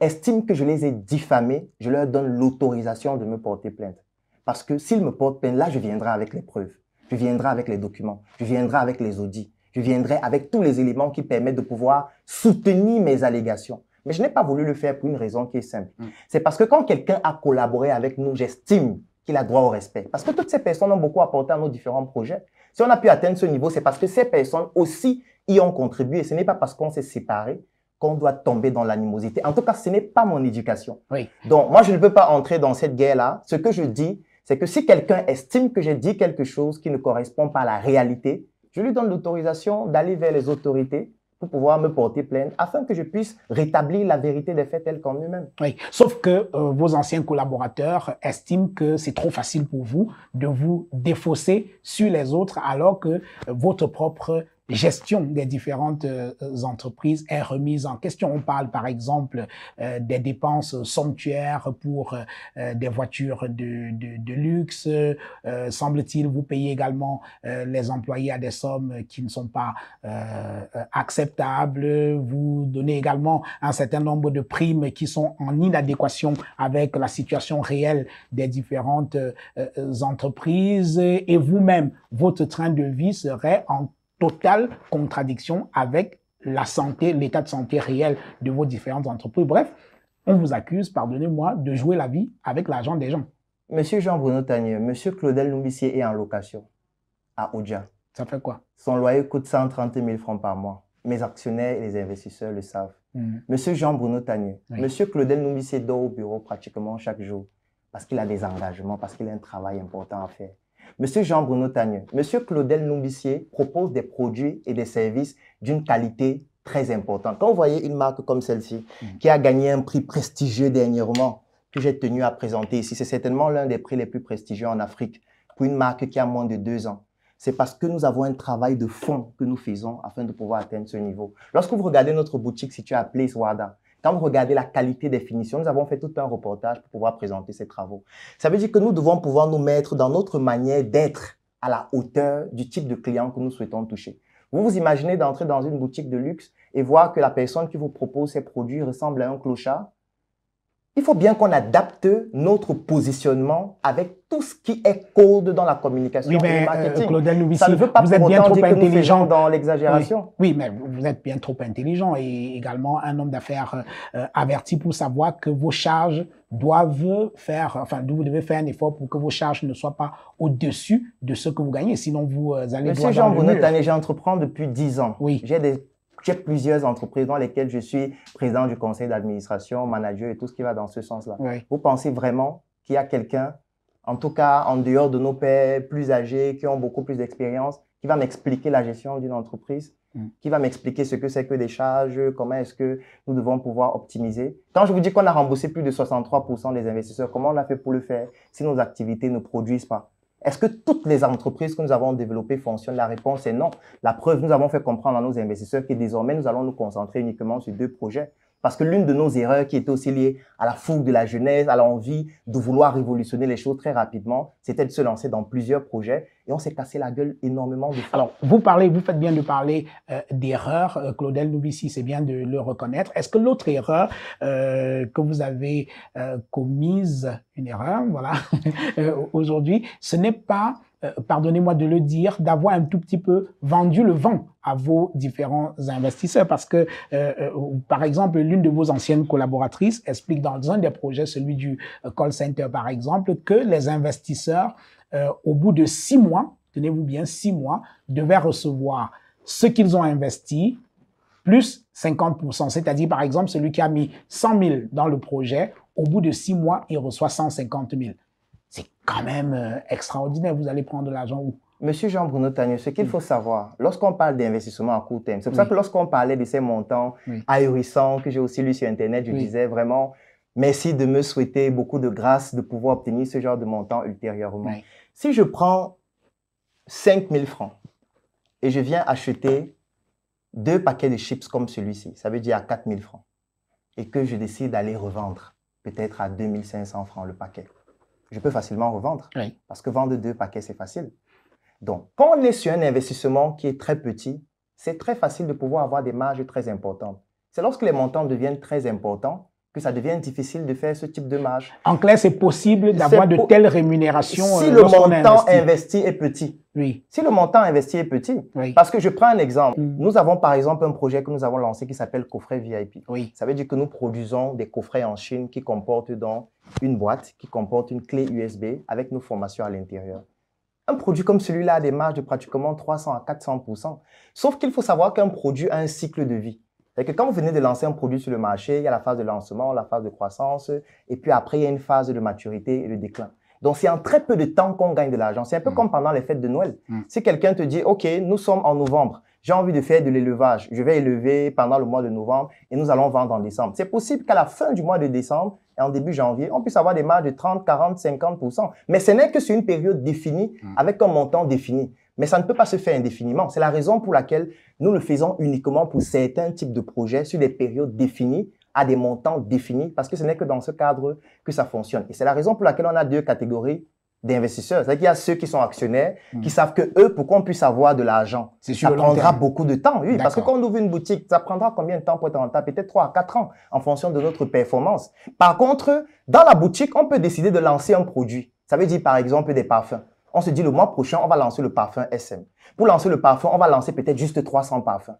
S2: estiment que je les ai diffamés, je leur donne l'autorisation de me porter plainte. Parce que s'ils me portent plainte, là, je viendrai avec les preuves. Je viendrai avec les documents. Je viendrai avec les audits. Je viendrai avec tous les éléments qui permettent de pouvoir soutenir mes allégations. Mais je n'ai pas voulu le faire pour une raison qui est simple. Mm. C'est parce que quand quelqu'un a collaboré avec nous, j'estime qu'il a droit au respect. Parce que toutes ces personnes ont beaucoup apporté à nos différents projets. Si on a pu atteindre ce niveau, c'est parce que ces personnes aussi y ont contribué. Ce n'est pas parce qu'on s'est séparés qu'on doit tomber dans l'animosité. En tout cas, ce n'est pas mon éducation. Oui. Donc, moi, je ne peux pas entrer dans cette guerre-là. Ce que je dis, c'est que si quelqu'un estime que j'ai dit quelque chose qui ne correspond pas à la réalité, je lui donne l'autorisation d'aller vers les autorités pour pouvoir me porter plainte afin que je puisse rétablir la
S1: vérité des faits tels qu'en eux-mêmes. Oui, sauf que euh, vos anciens collaborateurs estiment que c'est trop facile pour vous de vous défausser sur les autres alors que euh, votre propre gestion des différentes euh, entreprises est remise en question. On parle par exemple euh, des dépenses somptuaires pour euh, des voitures de, de, de luxe. Semble-t-il, vous payez également les employés à des sommes qui ne sont pas acceptables. Vous donnez également un certain nombre de primes qui sont en inadéquation avec la situation réelle des différentes entreprises. Et vous-même, votre train de vie serait en totale contradiction avec la santé, l'état de santé réel de vos différentes entreprises. Bref, on vous accuse, pardonnez-moi, de jouer la vie avec l'argent des gens. Monsieur
S2: Jean-Bruno Tagneux, Monsieur Claudel Numbissier est en location à Oudja. Ça fait quoi Son loyer coûte 130 000 francs par mois. Mes actionnaires et les investisseurs le savent. Mmh. Monsieur Jean-Bruno Tagneux, Monsieur Claudel Numbissier dort au bureau pratiquement chaque jour parce qu'il a des engagements, parce qu'il a un travail important à faire. Monsieur Jean-Bruno Tagneux, Monsieur Claudel Numbissier propose des produits et des services d'une qualité très importante. Quand vous voyez une marque comme celle-ci, mm. qui a gagné un prix prestigieux dernièrement, que j'ai tenu à présenter ici, c'est certainement l'un des prix les plus prestigieux en Afrique, pour une marque qui a moins de deux ans c'est parce que nous avons un travail de fond que nous faisons afin de pouvoir atteindre ce niveau. Lorsque vous regardez notre boutique située à Place Wada, quand vous regardez la qualité des finitions, nous avons fait tout un reportage pour pouvoir présenter ces travaux. Ça veut dire que nous devons pouvoir nous mettre dans notre manière d'être à la hauteur du type de client que nous souhaitons toucher. Vous vous imaginez d'entrer dans une boutique de luxe et voir que la personne qui vous propose ses produits ressemble à un clochard il faut bien qu'on adapte notre positionnement avec tout ce qui est code dans la communication oui, mais, et le euh, marketing. Claudel ça ne veut pas vous êtes bien trop intelligent dans l'exagération.
S1: Oui, mais vous êtes bien trop intelligent et également un homme d'affaires euh, euh, averti pour savoir que vos charges doivent faire, enfin, vous devez faire un effort pour que vos charges ne soient pas au-dessus de ce que vous gagnez, sinon vous allez Monsieur droit Jean, dans vous mur. êtes
S2: un depuis 10 ans. Oui. J'ai des j'ai plusieurs entreprises dans lesquelles je suis président du conseil d'administration, manager et tout ce qui va dans ce sens-là. Vous pensez vraiment qu'il y a quelqu'un, en tout cas en dehors de nos pairs plus âgés, qui ont beaucoup plus d'expérience, qui va m'expliquer la gestion d'une entreprise, mm. qui va m'expliquer ce que c'est que des charges, comment est-ce que nous devons pouvoir optimiser. Quand je vous dis qu'on a remboursé plus de 63% des investisseurs, comment on a fait pour le faire si nos activités ne produisent pas est-ce que toutes les entreprises que nous avons développées fonctionnent La réponse est non. La preuve, nous avons fait comprendre à nos investisseurs que désormais, nous allons nous concentrer uniquement sur deux projets. Parce que l'une de nos erreurs qui était aussi liée à la fougue de la jeunesse, à l'envie de vouloir révolutionner les choses très
S1: rapidement, c'était de se lancer dans plusieurs projets et on s'est cassé la gueule énormément de fois. Alors, vous parlez, vous faites bien de parler euh, d'erreurs, euh, Claudel Nubissi, c'est bien de le reconnaître. Est-ce que l'autre erreur euh, que vous avez euh, commise, une erreur, voilà, aujourd'hui, ce n'est pas euh, pardonnez-moi de le dire, d'avoir un tout petit peu vendu le vent à vos différents investisseurs parce que, euh, euh, par exemple, l'une de vos anciennes collaboratrices explique dans un des projets, celui du call center par exemple, que les investisseurs, au bout de six mois, tenez-vous bien, six mois, devaient recevoir ce qu'ils ont investi plus 50%. C'est-à-dire, par exemple, celui qui a mis 100 000 dans le projet, au bout de six mois, il reçoit 150 000 c'est quand même euh, extraordinaire. Vous allez prendre de l'argent où Monsieur Jean-Bruno Tagneux, ce qu'il faut savoir, lorsqu'on
S2: parle d'investissement à court terme, c'est pour ça que lorsqu'on parlait de ces montants ahurissants que j'ai aussi lu sur Internet, je disais vraiment merci de me souhaiter beaucoup de grâce de pouvoir obtenir ce genre de montant ultérieurement. Si je prends 5 000 francs et je viens acheter deux paquets de chips comme celui-ci, ça veut dire à 4 000 francs, et que je décide d'aller revendre peut-être à 2 500 francs le paquet, je peux facilement revendre. Parce que vendre deux paquets, c'est facile. Donc, quand on est sur un investissement qui est très petit, c'est très facile de pouvoir avoir des marges très importantes. C'est lorsque les montants deviennent très importants que ça devient difficile de faire ce type de marge.
S1: En clair, c'est possible d'avoir de telles rémunérations.
S2: Si euh, le montant investi. est petit. Oui. Si le montant investi est petit. Parce que je prends un exemple. Mm. Nous avons par exemple un projet que nous avons lancé qui s'appelle Coffret VIP. Oui. Ça veut dire que nous produisons des coffrets en Chine qui comportent donc une boîte qui comporte une clé USB avec nos formations à l'intérieur. Un produit comme celui-là a des marges de pratiquement 300 à 400 Sauf qu'il faut savoir qu'un produit a un cycle de vie. cest que quand vous venez de lancer un produit sur le marché, il y a la phase de lancement, la phase de croissance, et puis après, il y a une phase de maturité et de déclin. Donc, c'est en très peu de temps qu'on gagne de l'argent. C'est un peu mm. comme pendant les fêtes de Noël. Mm. Si quelqu'un te dit, OK, nous sommes en novembre, j'ai envie de faire de l'élevage, je vais élever pendant le mois de novembre et nous allons vendre en décembre. C'est possible qu'à la fin du mois de décembre et en début janvier, on puisse avoir des marges de 30, 40, 50%. Mais ce n'est que sur une période définie, hmm. avec un montant défini. Mais ça ne peut pas se faire indéfiniment. C'est la raison pour laquelle nous le faisons uniquement pour certains types de projets sur des périodes définies à des montants définis parce que ce n'est que dans ce cadre que ça fonctionne. Et c'est la raison pour laquelle on a deux catégories d'investisseurs. C'est-à-dire qu'il y a ceux qui sont actionnaires, qui hmm. savent que eux, pour qu'on puisse avoir de l'argent, ça prendra beaucoup de temps. Oui, parce que quand on ouvre une boutique, ça prendra combien de temps pour être rentable Peut-être 3 à 4 ans, en fonction de notre performance. Par contre, dans la boutique, on peut décider de lancer un produit. Ça veut dire, par exemple, des parfums. On se dit, le mois prochain, on va lancer le parfum SM. Pour lancer le parfum, on va lancer peut-être juste 300 parfums.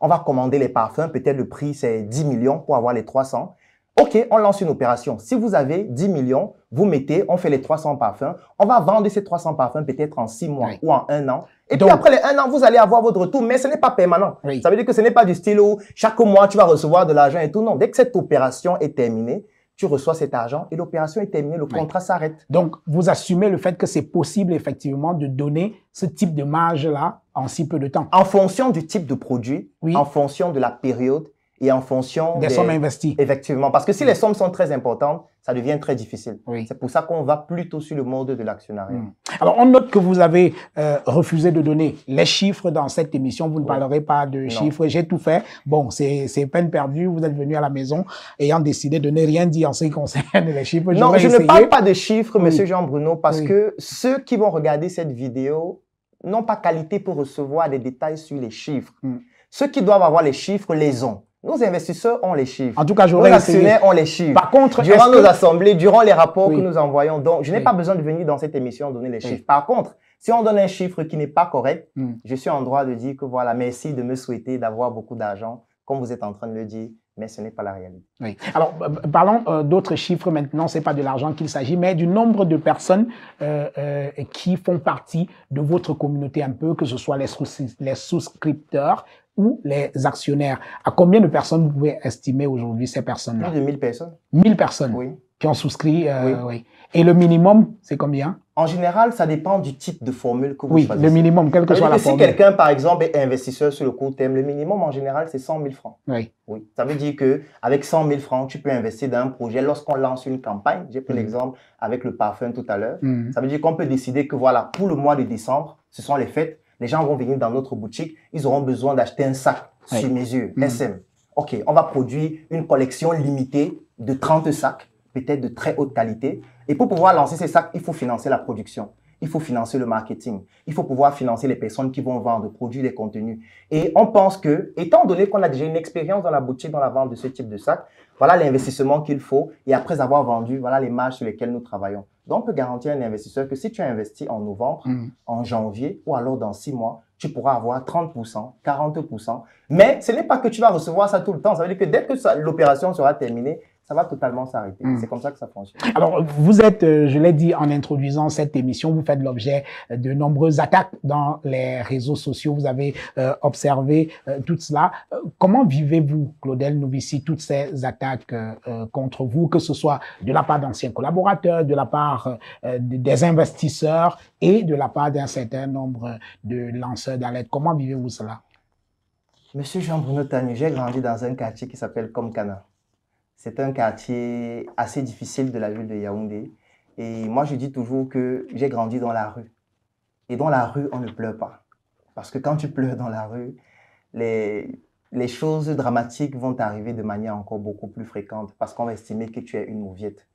S2: On va commander les parfums, peut-être le prix c'est 10 millions pour avoir les 300. OK, on lance une opération. Si vous avez 10 millions, vous mettez, on fait les 300 parfums. On va vendre ces 300 parfums peut-être en 6 mois ou en 1 an. Et Donc, puis après les 1 an, vous allez avoir votre retour, mais ce n'est pas permanent. Ça veut dire que ce n'est pas du style où chaque mois, tu vas recevoir de l'argent et tout. Non, dès que cette opération
S1: est terminée, tu reçois cet argent et l'opération est terminée, le contrat s'arrête. Donc, vous assumez le fait que c'est possible effectivement de donner ce type de marge-là en si peu de temps. En fonction du type de
S2: produit, oui. en fonction de la période et en fonction des, sommes investies. Effectivement, parce que si les sommes sont très importantes, ça devient très difficile. C'est pour ça qu'on va plutôt sur le mode de l'actionnariat. Hmm.
S1: Alors, on note que vous avez euh, refusé de donner les chiffres dans cette émission. Vous ne parlerez pas de chiffres. J'ai tout fait. Bon, c'est peine perdue. Vous êtes venu à la maison ayant décidé de ne rien dire en ce qui concerne les chiffres. non, je ne parle pas de
S2: chiffres, M. Monsieur Jean-Bruno, parce que ceux qui vont regarder cette vidéo n'ont pas qualité pour recevoir des détails sur les chiffres. Hmm. Ceux qui doivent avoir les chiffres les ont. Nos investisseurs ont les chiffres. En tout cas, j'aurais Nos actionnaires ont les chiffres. Par contre, durant nos assemblées, durant les rapports que nous envoyons, donc je n'ai pas besoin de venir dans cette émission donner les chiffres. Par contre, si on donne un chiffre qui n'est pas correct, hmm. je suis en droit de dire que voilà, merci de me souhaiter d'avoir beaucoup d'argent, comme vous êtes en train de le dire mais ce n'est pas la réalité.
S1: Oui. Alors, euh, euh, parlons euh, d'autres chiffres maintenant. C'est pas de l'argent qu'il s'agit, mais du nombre de personnes euh, euh, qui font partie de votre communauté un peu, que ce soit les, les souscripteurs, ou les actionnaires. À combien de personnes vous pouvez estimer aujourd'hui ces personnes-là Plus de 1000 personnes. 1000 personnes oui. qui ont souscrit. Euh, oui. Et le minimum, c'est combien
S2: En général, ça dépend du type de formule que vous choisissez. Oui, le minimum, Quel que soit la formule. Si quelqu'un, par exemple, est investisseur sur le court terme, le minimum, en général, c'est 100 000 francs. Oui. Oui. Ça veut dire qu'avec 100 000 francs, tu peux investir dans un projet. Lorsqu'on lance une campagne, j'ai pris mm. l'exemple avec le parfum tout à l'heure, mm. ça veut dire qu'on peut décider que, voilà, pour le mois de décembre, ce sont les fêtes, les gens vont venir dans notre boutique, ils auront besoin d'acheter un sac sur mesure, yeux SM. Mm. OK, on va produire une collection limitée de 30 sacs, peut-être de très haute qualité. Et pour pouvoir lancer ces sacs, il faut financer la production. Il faut financer le marketing. Il faut pouvoir financer les personnes qui vont vendre, produire des contenus. Et on pense que, étant donné qu'on a déjà une expérience dans la boutique, dans la vente de ce type de sac, voilà l'investissement qu'il faut. Et après avoir vendu, voilà les marges sur lesquelles nous travaillons. Donc, on peut garantir à un investisseur que si tu as investi en novembre, mm. en janvier ou alors dans six mois, tu pourras avoir 30%, 40%. Mais ce n'est pas que tu vas recevoir ça tout le temps. Ça veut dire que dès que l'opération sera terminée, ça va totalement s'arrêter. Hmm. C'est comme ça que ça fonctionne.
S1: Alors, vous êtes, euh, je l'ai dit en introduisant cette émission, vous faites l'objet euh, de nombreuses attaques dans les réseaux sociaux. Vous avez euh, observé tout cela. Comment vivez-vous, Claudel Novici, toutes ces attaques contre vous, que ce soit de la part d'anciens collaborateurs, de la part des investisseurs et de la part d'un certain nombre de lanceurs d'alerte Comment vivez-vous cela Monsieur Jean-Bruno j'ai grandi dans un quartier qui s'appelle Comcana.
S2: C'est un quartier assez difficile de la ville de Yaoundé. Et moi, je dis toujours que j'ai grandi dans la rue. Et dans la rue, on ne pleure pas. Parce que quand tu pleures dans la rue, les, choses dramatiques vont arriver de manière encore beaucoup plus fréquente parce qu'on va estimer que tu es une mouviette.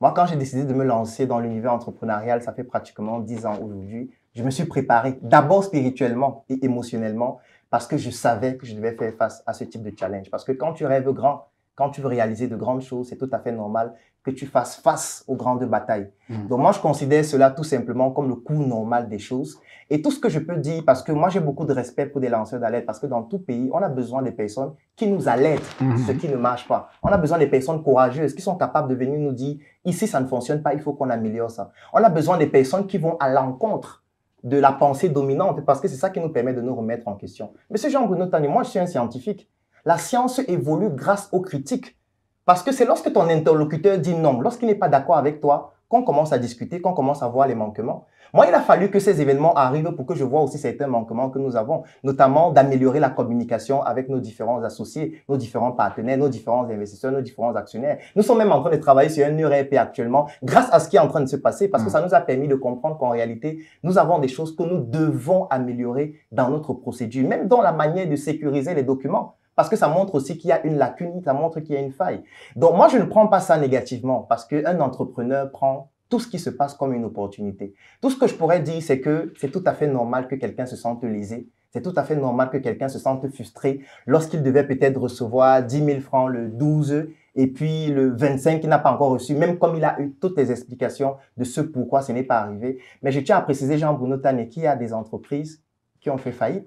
S2: Moi, quand j'ai décidé de me lancer dans l'univers entrepreneurial, ça fait pratiquement dix ans aujourd'hui, je me suis préparé d'abord spirituellement et émotionnellement parce que je savais que je devais faire face à ce type de challenge. Parce que quand tu rêves grand, quand tu veux réaliser de grandes choses, c'est tout à fait normal que tu fasses face aux grandes batailles. Mm. Donc moi, je considère cela tout simplement comme le coût normal des choses. Et tout ce que je peux dire, parce que moi, j'ai beaucoup de respect pour des lanceurs d'alerte, parce que dans tout pays, on a besoin des personnes qui nous alertent, mm-hmm. ce qui ne marche pas. On a besoin des personnes courageuses qui sont capables de venir nous dire, ici, ça ne fonctionne pas, il faut qu'on améliore ça. On a besoin des personnes qui vont à l'encontre de la pensée dominante, parce que c'est ça qui nous permet de nous remettre en question. Monsieur Jean-Bruno moi, je suis un scientifique. La science évolue grâce aux critiques. Parce que c'est lorsque ton interlocuteur dit non, lorsqu'il n'est pas d'accord avec toi, qu'on commence à discuter, qu'on commence à voir les manquements. Moi, il a fallu que ces événements arrivent pour que je vois aussi certains manquements que nous avons, notamment d'améliorer la communication avec nos différents associés, nos différents partenaires, nos différents investisseurs, nos différents actionnaires. Nous sommes même en train de travailler sur un URP e actuellement grâce à ce qui est en train de se passer parce que mm. ça nous a permis de comprendre qu'en réalité, nous avons des choses que nous devons améliorer dans notre procédure, même dans la manière de sécuriser les documents. Parce que ça montre aussi qu'il y a une lacune, ça montre qu'il y a une faille. Donc moi, je ne prends pas ça négativement parce qu'un entrepreneur prend tout ce qui se passe comme une opportunité. Tout ce que je pourrais dire, c'est que c'est tout à fait normal que quelqu'un se sente lésé. C'est tout à fait normal que quelqu'un se sente frustré lorsqu'il devait peut-être recevoir 10 000 francs le 12 et puis le 25 qu'il n'a pas encore reçu, même comme il a eu toutes les explications de ce pourquoi ce n'est pas arrivé. Mais je tiens à préciser, Jean-Bruno qu'il y a des entreprises qui ont fait faillite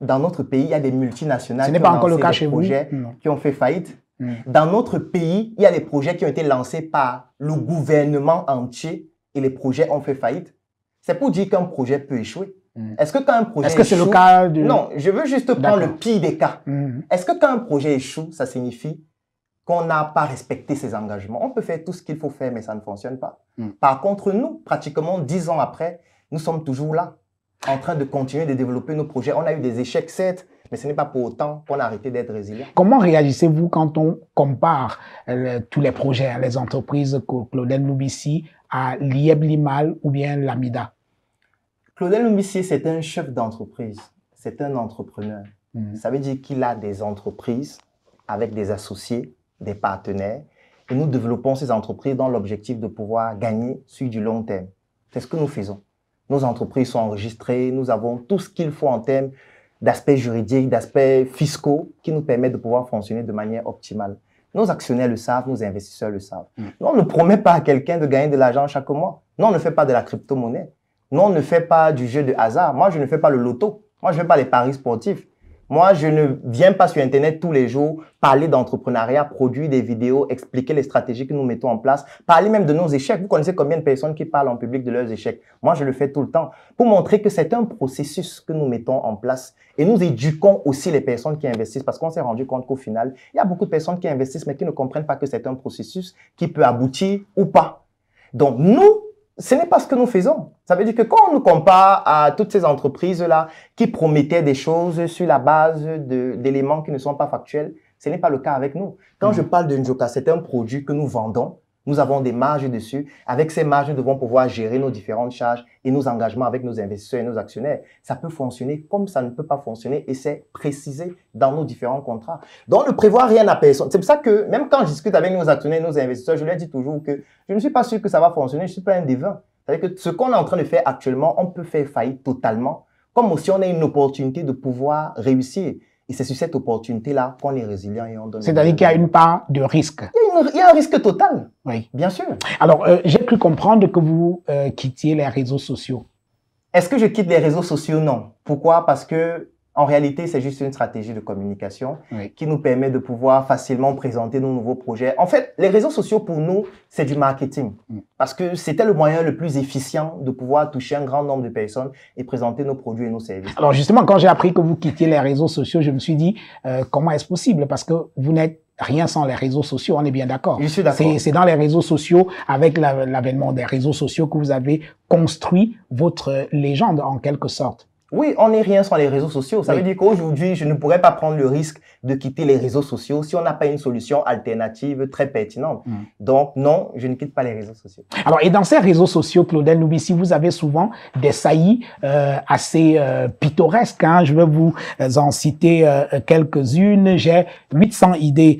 S2: dans notre pays, il y a des multinationales Ce qui, pas ont encore le cas chez projets qui ont fait faillite. Mm. Dans notre pays, il y a des projets qui ont été lancés par le gouvernement entier et les projets ont fait faillite. C'est pour dire qu'un projet peut échouer. Mm. Est-ce que quand un projet Est-ce que c'est le cas du... Non, je veux juste prendre le pire des cas. Mm. Est-ce que quand un projet échoue, ça signifie qu'on n'a pas respecté ses engagements On peut faire tout ce qu'il faut faire, mais ça ne fonctionne pas. Par contre, nous, pratiquement dix ans après, nous sommes toujours là en train de continuer de développer nos projets. On a eu des échecs, certes, mais ce n'est pas pour autant qu'on a arrêté d'être résilient.
S1: Comment réagissez-vous quand on compare euh, tous les projets, les entreprises que Claudel Noubissi a l'IEB Limal ou bien l'AMIDA Claudel Noubissi, c'est un chef
S2: d'entreprise, c'est un entrepreneur. Mhm. Ça veut dire qu'il a des entreprises avec des associés, des partenaires, et nous développons ces entreprises dans l'objectif de pouvoir gagner sur du long terme. C'est ce que nous faisons. Nos entreprises sont enregistrées, nous avons tout ce qu'il faut en termes d'aspects juridiques, d'aspects fiscaux qui nous permettent de pouvoir fonctionner de manière optimale. Nos actionnaires le savent, nos investisseurs le savent. Nous, mm. on ne promet pas à quelqu'un de gagner de l'argent chaque mois. Nous, on ne fait pas de la crypto-monnaie. Nous, on ne fait pas du jeu de hasard. Moi, je ne fais pas le loto. Moi, je ne fais pas les paris sportifs. Moi, je ne viens pas sur Internet tous les jours parler d'entrepreneuriat, produire des vidéos, expliquer les stratégies que nous mettons en place, parler même de nos échecs. Vous connaissez combien de personnes qui parlent en public de leurs échecs Moi, je le fais tout le temps pour montrer que c'est un processus que nous mettons en place et nous éduquons aussi les personnes qui investissent parce qu'on s'est rendu compte qu'au final, il y a beaucoup de personnes qui investissent mais qui ne comprennent pas que c'est un processus qui peut aboutir ou pas. Donc, nous, ce n'est pas ce que nous faisons. Ça veut dire que quand on nous compare à toutes ces entreprises-là qui promettaient des choses sur la base d'éléments qui ne sont pas factuels, ce n'est pas le cas avec nous. Quand mm. je parle de Njoka, c'est un produit que nous vendons nous avons des marges dessus. Avec ces marges, nous devons pouvoir gérer nos différentes charges et nos engagements avec nos investisseurs et nos actionnaires. Ça peut fonctionner comme ça ne peut pas fonctionner et c'est précisé dans nos différents contrats. Donc, ne prévoir rien à personne. C'est pour ça que même quand je discute avec nos actionnaires et nos investisseurs, je leur dis toujours que je ne suis pas sûr que ça va fonctionner. Je ne suis pas un divin. C'est-à-dire que ce qu'on est en train de faire actuellement, on peut faire faillite totalement. Comme si on a une opportunité de pouvoir réussir. Et c'est sur cette opportunité-là qu'on est résilient et on donne. C'est-à-dire qu'il y a une
S1: part de risque.
S2: Il y a, un risque total.
S1: Oui. Bien sûr. Alors, euh, j'ai cru comprendre que vous euh, quittiez les réseaux sociaux. Est-ce que je quitte les réseaux sociaux Non. Pourquoi Parce que en
S2: réalité, c'est juste une stratégie de communication qui nous permet de pouvoir facilement présenter nos nouveaux projets. En fait, les réseaux sociaux, pour nous, c'est du marketing. Mm. Parce que c'était le moyen le plus efficient de pouvoir toucher un grand nombre de personnes et présenter nos produits et nos services. Alors justement,
S1: quand j'ai appris que vous quittiez les réseaux sociaux, je me suis dit, euh, comment est-ce possible Parce que vous n'êtes rien sans les réseaux sociaux, on est bien d'accord. Je suis d'accord. C'est dans les réseaux sociaux, avec l'avènement des réseaux sociaux, que vous avez construit votre légende en quelque sorte.
S2: Oui, on n'est rien sans les réseaux sociaux. Ça veut dire qu'aujourd'hui, je ne pourrais pas prendre le risque de quitter les réseaux sociaux si on n'a pas une solution alternative très pertinente. Mm. Donc, non, je ne quitte pas les réseaux sociaux.
S1: Alors, et dans ces réseaux sociaux, Claudel si vous avez souvent des saillies euh, assez euh, pittoresques. Hein, je vais vous euh, en citer quelques-unes. J'ai 800 idées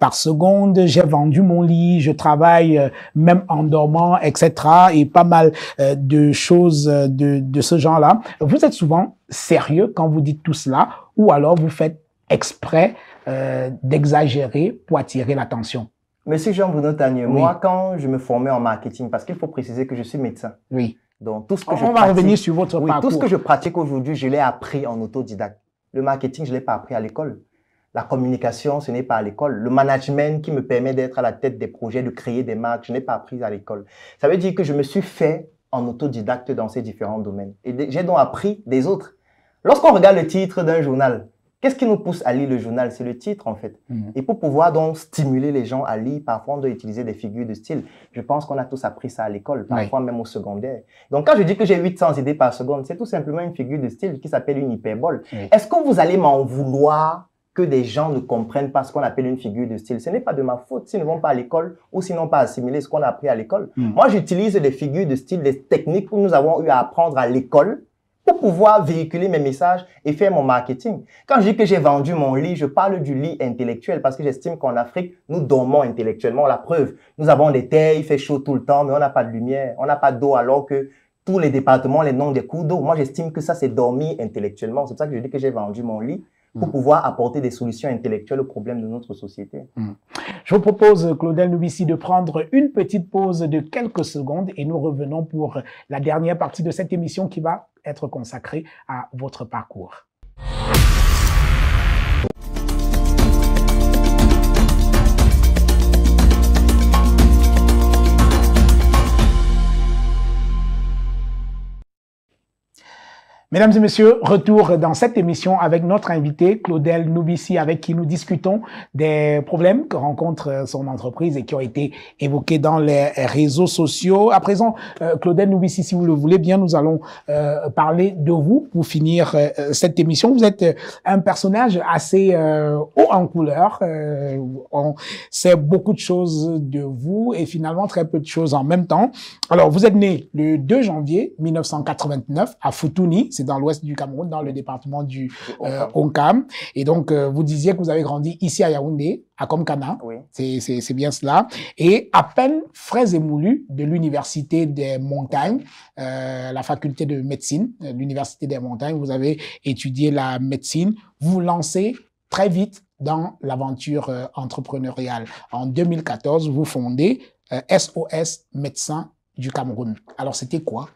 S1: par seconde. J'ai vendu mon lit. Je travaille même en dormant, etc. Et pas mal de choses de, de ce genre-là. Vous êtes souvent sérieux quand vous dites tout cela, ou alors vous faites exprès euh, d'exagérer pour attirer l'attention. Monsieur Jean Bruno Tagne, moi,
S2: quand je me formais en marketing, parce qu'il faut préciser que je suis médecin. Oui. Donc, tout ce que va pratique, revenir sur votre Tout ce que je pratique aujourd'hui, je l'ai appris en autodidacte. Le marketing, je ne l'ai pas appris à l'école. La communication, ce n'est pas à l'école. Le management qui me permet d'être à la tête des projets, de créer des marques, je n'ai pas appris à l'école. Ça veut dire que je me suis fait en autodidacte dans ces différents domaines. Et j'ai donc appris des autres. Lorsqu'on regarde le titre d'un journal, qu'est-ce qui nous pousse à lire le journal C'est le titre, en fait. Mhm. Et pour pouvoir donc stimuler les gens à lire, parfois on doit utiliser des figures de style. Je pense qu'on a tous appris ça à l'école, parfois même au secondaire. Donc quand je dis que j'ai 800 idées par seconde, c'est tout simplement une figure de style qui s'appelle une hyperbole. Est-ce que vous allez m'en vouloir que des gens ne comprennent pas ce qu'on appelle une figure de style. Ce n'est pas de ma faute s'ils ne vont pas à l'école ou s'ils n'ont pas assimilé ce qu'on a appris à l'école. Hmm. Moi, j'utilise des figures de style, des techniques que nous avons eu à apprendre à l'école pour pouvoir véhiculer mes messages et faire mon marketing. Quand je dis que j'ai vendu mon lit, je parle du lit intellectuel parce que j'estime qu'en Afrique, nous dormons intellectuellement. La preuve, nous avons des terres, il fait chaud tout le temps, mais on n'a pas de lumière, on n'a pas d'eau alors que tous les départements, les noms des cours d'eau. Moi, j'estime que ça, c'est dormir intellectuellement. C'est pour ça que je dis que j'ai vendu mon lit pour mm.
S1: pouvoir apporter des solutions intellectuelles aux problèmes de notre société. Mm. Je vous propose, Claudel Lubici, de prendre une petite pause de quelques secondes et nous revenons pour la dernière partie de cette émission qui va être consacrée à votre parcours. Mesdames et messieurs, retour dans cette émission avec notre invité Claudel Nubissi, avec qui nous discutons des problèmes que rencontre son entreprise et qui ont été évoqués dans les réseaux sociaux. À présent, euh, Claudel Nubissi, si vous le voulez bien, nous allons euh, parler de vous pour finir euh, cette émission. Vous êtes un personnage assez haut en couleur. on sait beaucoup de choses de vous et finalement très peu de choses en même temps. Alors, vous êtes né le 2 janvier 1989 à Futuni c'est dans l'ouest du Cameroun, dans le mm. département du euh, Onkam. Et donc, euh, vous disiez que vous avez grandi ici à Yaoundé, à Komkana. Oui. C'est bien cela. Et à peine frais émoulus de l'Université des Montagnes, euh, la faculté de médecine, euh, l'Université des Montagnes, vous avez étudié la médecine. Vous lancez très vite dans l'aventure entrepreneuriale. En 2014, vous fondez SOS Médecins du Cameroun. Alors, c'était quoi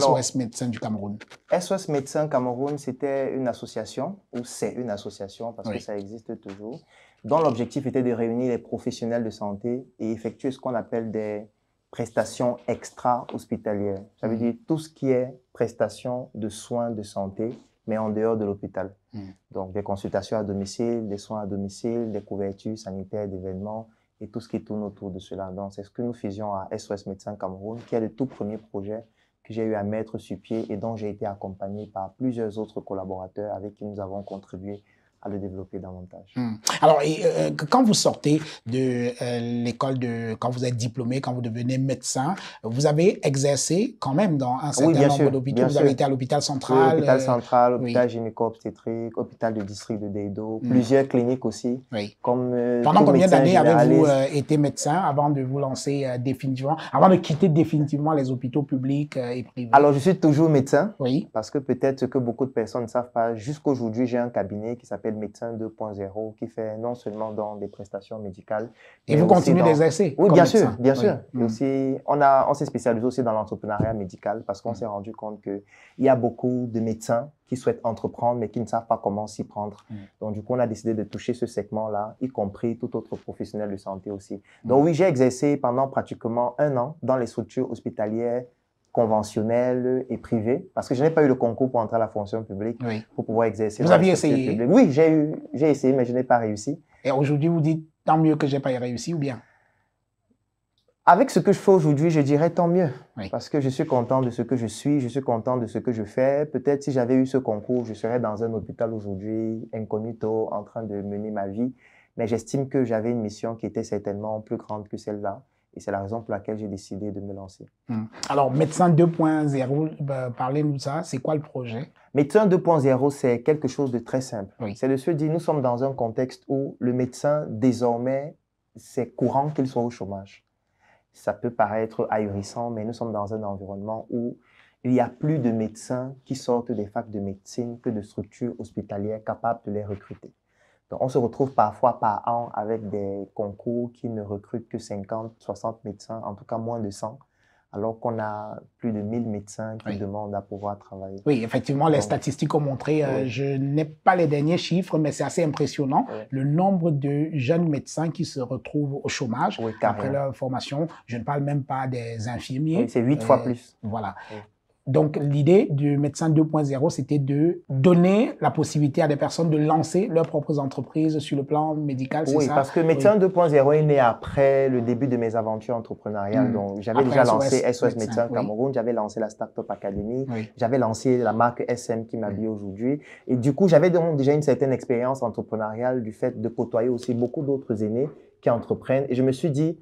S1: SOS Médecins du Cameroun.
S2: SOS Médecins Cameroun, c'était une association, ou c'est une association parce que ça existe toujours, dont l'objectif était de réunir les professionnels de santé et effectuer ce qu'on appelle des prestations extra-hospitalières. Ça veut mm. dire tout ce qui est prestation de soins de santé, mais en dehors de l'hôpital. Mm. Donc des consultations à domicile, des soins à domicile, des couvertures sanitaires d'événements et tout ce qui tourne autour de cela. Donc c'est ce que nous faisions à SOS Médecins Cameroun, qui est le tout premier projet que j'ai eu à mettre sur pied et dont j'ai été accompagné par plusieurs autres collaborateurs avec qui nous avons contribué à le développer davantage.
S1: Hmm. Alors, euh, quand vous sortez de euh, l'école, de, quand vous êtes diplômé, quand vous devenez médecin, vous avez exercé quand même dans un certain nombre d'hôpitaux. Vous avez été à l'hôpital central. Oui, euh, central,
S2: l'hôpital hôpital gynéco-obstétrique, hôpital du district de Deido, hmm. plusieurs cliniques aussi. Oui. Comme, Pendant combien d'années avez-vous
S1: été médecin avant de vous lancer définitivement, avant de quitter définitivement les hôpitaux publics et privés Alors, je suis
S2: toujours médecin. Oui. Parce que peut-être que beaucoup de personnes ne savent pas, jusqu'aujourd'hui, j'ai un cabinet qui s'appelle Médecin 2.0 qui fait non seulement dans des prestations médicales. Et vous continuez d'exercer Oui, bien sûr, bien sûr. Mm. Aussi, on a, on s'est spécialisé aussi dans l'entrepreneuriat médical parce qu'on mm. s'est rendu compte qu'il y a beaucoup de médecins qui souhaitent entreprendre mais qui ne savent pas comment s'y prendre. Mm. Donc, du coup, on a décidé de toucher ce segment-là, y compris tout autre professionnel de santé aussi. Donc, oui, j'ai exercé pendant pratiquement un an dans les structures hospitalières conventionnelle et privée, parce que je n'ai pas eu le concours pour entrer à la fonction publique pour pouvoir exercer. Vous aviez essayé Oui, j'ai eu, j'ai essayé, mais je n'ai pas réussi.
S1: Et aujourd'hui, vous dites tant mieux que je n'ai pas réussi ou bien
S2: Avec ce que je fais aujourd'hui, je dirais tant mieux, parce que je suis content de ce que je suis, je suis content de ce que je fais. Peut-être si j'avais eu ce concours, je serais dans un hôpital aujourd'hui, incognito, en train de mener ma vie. Mais j'estime que j'avais une mission qui était certainement plus grande que celle-là et c'est la raison pour laquelle j'ai décidé de me lancer.
S1: Hmm. Alors, Médecin 2.0, euh, parlez-nous de ça. C'est quoi le projet
S2: Médecin 2.0, c'est quelque chose de très simple. C'est de se dire, nous sommes dans un contexte où le médecin, désormais, c'est courant qu'il soit au chômage. Ça peut paraître ahurissant, mais nous sommes dans un environnement où il y a plus de médecins qui sortent des facs de médecine que de structures hospitalières capables de les recruter on se retrouve parfois par an avec des concours qui ne recrutent que 50, 60 médecins, en tout cas moins de 100 alors qu'on a plus de 1000 médecins qui demandent à pouvoir travailler. Oui, effectivement, les statistiques
S1: ont montré, euh, je n'ai pas les derniers chiffres, mais c'est assez impressionnant, le nombre de jeunes médecins qui se retrouvent au chômage après leur formation. Je ne parle même pas des infirmiers. c'est huit fois euh, plus. Voilà. Donc l'idée du médecin 2.0, c'était de donner la possibilité à des personnes de lancer leurs propres entreprises sur le plan médical. Oui, ça parce que médecin
S2: 2.0 est né après le début de mes aventures entrepreneuriales. Hmm. Donc j'avais déjà lancé SOS Médecin, Cameroun, j'avais lancé la Startup Academy, j'avais lancé la marque SM qui m'habille aujourd'hui. Et du coup, j'avais déjà une certaine expérience entrepreneuriale du fait de côtoyer aussi beaucoup d'autres aînés qui entreprennent. Et je me suis dit,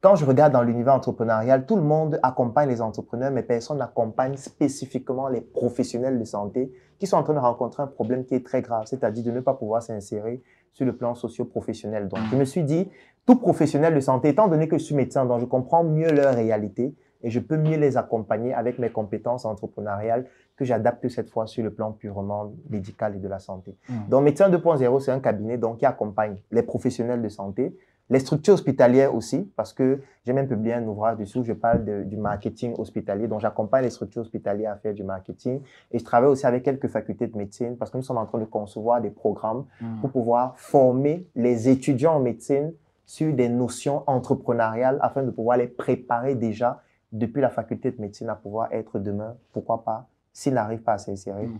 S2: quand je regarde dans l'univers entrepreneurial, tout le monde accompagne les entrepreneurs, mais personne n'accompagne spécifiquement les professionnels de santé qui sont en train de rencontrer un problème qui est très grave, c'est-à-dire de ne pas pouvoir s'insérer sur le plan socio-professionnel. Donc, je me suis dit, tout professionnel de santé, étant donné que je suis médecin, donc je comprends mieux leur réalité et je peux mieux les accompagner avec mes compétences entrepreneuriales que j'adapte cette fois sur le plan purement médical et de la santé. Mmh. Donc, Médecin 2.0, c'est un cabinet donc, qui accompagne les professionnels de santé les structures hospitalières aussi, parce que j'ai même publié un ouvrage dessus je parle du marketing hospitalier. Donc, j'accompagne les structures hospitalières à faire du marketing. Et je travaille aussi avec quelques facultés de médecine parce que nous sommes en train de concevoir des programmes hmm. pour pouvoir former les étudiants en médecine sur des notions entrepreneuriales afin de pouvoir les préparer déjà depuis la faculté de médecine à pouvoir être demain, pourquoi pas, s'ils n'arrivent pas à s'insérer, hmm.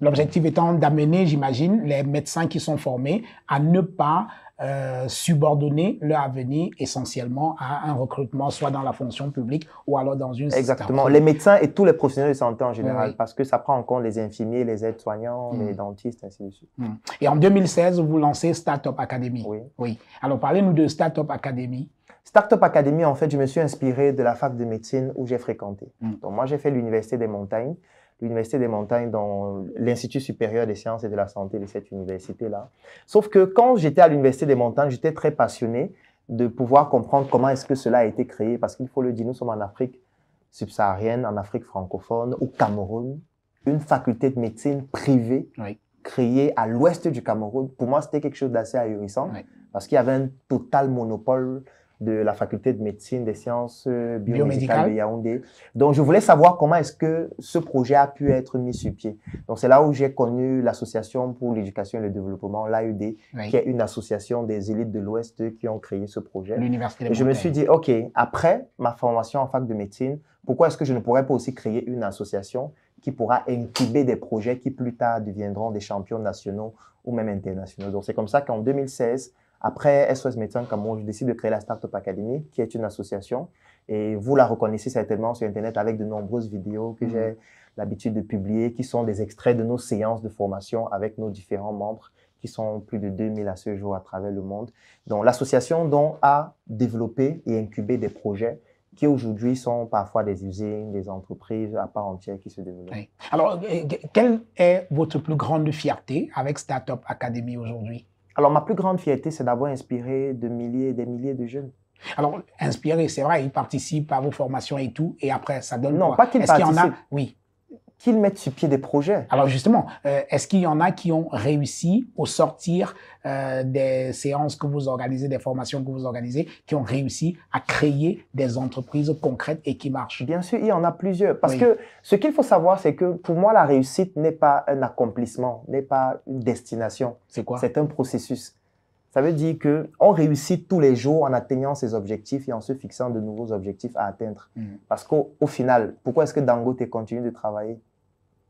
S2: L'objectif
S1: étant d'amener, j'imagine, les médecins qui sont formés à ne pas euh, subordonner leur avenir essentiellement à un recrutement, soit dans la fonction publique ou alors dans une... Exactement. Les médecins
S2: et tous les professionnels de santé en général, parce
S1: que ça prend en compte les infirmiers, les aides-soignants, les mm. dentistes, ainsi de suite. Mm. Et en 2016, vous lancez Startup Academy. Oui. oui. Alors, parlez-nous de Startup Academy. Startup Academy, en fait, je me suis inspiré de la fac de médecine où j'ai fréquenté. Mm. Donc, moi,
S2: j'ai fait l'Université des Montagnes l'Université des Montagnes, dans l'Institut supérieur des sciences et de la santé de cette université-là. Sauf que quand j'étais à l'Université des Montagnes, j'étais très passionné de pouvoir comprendre comment est-ce que cela a été créé, parce qu'il faut le dire, nous sommes en Afrique subsaharienne, en Afrique francophone, au Cameroun, une faculté de médecine privée créée à l'ouest du Cameroun. Pour moi, c'était quelque chose d'assez ahurissant, parce qu'il y avait un total monopole de la faculté de médecine des sciences euh, biomédicales de Yaoundé. Donc, je voulais savoir comment est-ce que ce projet a pu être mis sur pied. Donc, c'est là où j'ai connu l'Association pour l'éducation et le développement, l'AUD, e qui est une association des élites de l'Ouest qui ont créé ce projet. L'université Je me suis dit, OK, après ma formation en fac de médecine, pourquoi est-ce que je ne pourrais pas aussi créer une association qui pourra incuber des projets qui plus tard deviendront des champions nationaux ou même internationaux. Donc, c'est comme ça qu'en 2016, après SOS Médecins Cameroun, je décide de créer la Startup Academy, qui est une association. Et vous la reconnaissez certainement sur Internet avec de nombreuses vidéos que mhm. j'ai l'habitude de publier, qui sont des extraits de nos séances de formation avec nos différents membres, qui sont plus de 2000 à ce jour à travers le monde. Donc l'association dont a développé et incubé des projets qui aujourd'hui sont parfois des usines, des entreprises à part entière qui se développent.
S1: Alors, euh, quelle est votre plus grande fierté avec Startup Academy aujourd'hui alors, ma plus grande fierté, c'est d'avoir inspiré de milliers et des milliers de jeunes. Alors, inspirer, c'est vrai, ils participent à vos formations et tout, et après, ça donne. Non, pas qu'ils participent. y en a... Oui qu'ils mettent sur pied des projets. Alors justement, euh, est-ce qu'il y en a qui ont réussi au sortir euh, des séances que vous organisez, des formations que vous organisez, qui ont réussi à créer des entreprises concrètes et qui marchent Bien sûr, il y en a plusieurs. Parce que
S2: ce qu'il faut savoir, c'est que pour moi, la réussite n'est pas un accomplissement, n'est pas une destination. C'est quoi C'est un processus. Ça veut dire que on réussit tous les jours en atteignant ses objectifs et en se fixant de nouveaux objectifs à atteindre. Mmh. Parce qu'au final, pourquoi est-ce que Dangote continue de travailler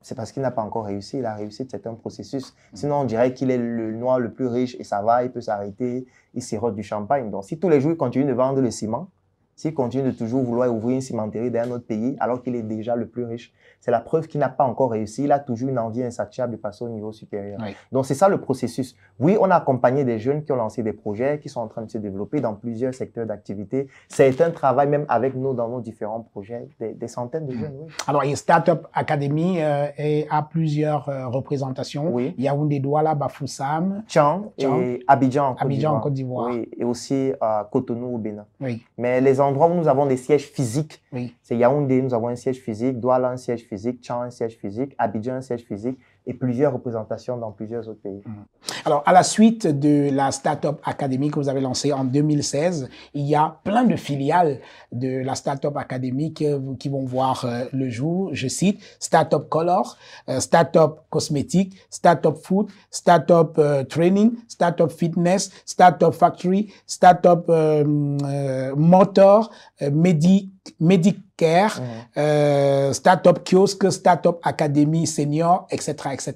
S2: c'est parce qu'il n'a pas encore réussi. La réussite, c'est un processus. Sinon, on dirait qu'il est le noir le plus riche et ça va, il peut s'arrêter, il sirote du champagne. Donc, si tous les jours, il continue de vendre le ciment, s'il continue de toujours vouloir ouvrir une cimenterie dans un autre pays alors qu'il est déjà le plus riche, c'est la preuve qu'il n'a pas encore réussi. Il a toujours une envie insatiable de passer au niveau supérieur. Donc c'est ça le processus. Oui, on a accompagné des jeunes qui ont lancé des projets, qui sont en train de se développer dans plusieurs secteurs d'activité. C'est un travail même avec nous dans nos différents projets, des, centaines de mmh. jeunes. Oui.
S1: Alors, a Startup Academy euh, et à plusieurs euh, représentations. Oui. Yaoundé, Douala, Bafoussam, Tchang, et Abidjan en Côte d'Ivoire. Oui,
S2: et aussi à euh, Cotonou au Bénin. Oui. Mais les endroit où nous avons des sièges physiques. C'est Yaoundé, nous avons un siège physique, Douala, un siège physique, Tchang, un siège physique, Abidjan, un siège physique et plusieurs représentations dans plusieurs autres pays. Mhm.
S1: Alors, à la suite de la Startup Academy que vous avez lancée en 2016, il y a plein de filiales de la Startup Academy qui vont voir euh, le jour. Je cite Startup Color, euh, Startup Cosmétique, Startup Food, Startup euh, Training, Startup Fitness, Startup Factory, Startup Motor, Medi Medicare, mmh. euh, Startup Kiosque, Startup Academy Senior, etc., etc.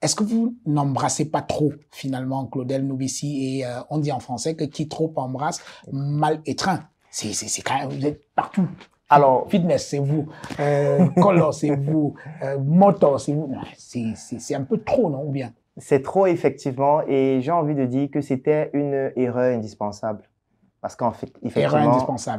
S1: Est-ce que vous n'embrassez pas trop, finalement, Claudel Novici Et euh, on dit en français que qui trop embrasse, mal étreint. C'est, c'est, c'est quand même, vous êtes partout. Alors, fitness, c'est vous. Euh, color, c'est vous. Euh, motor, c'est vous. C'est, c'est un peu trop, non Ou bien C'est
S2: trop, effectivement. Et j'ai envie de dire que c'était une erreur indispensable. Parce fait,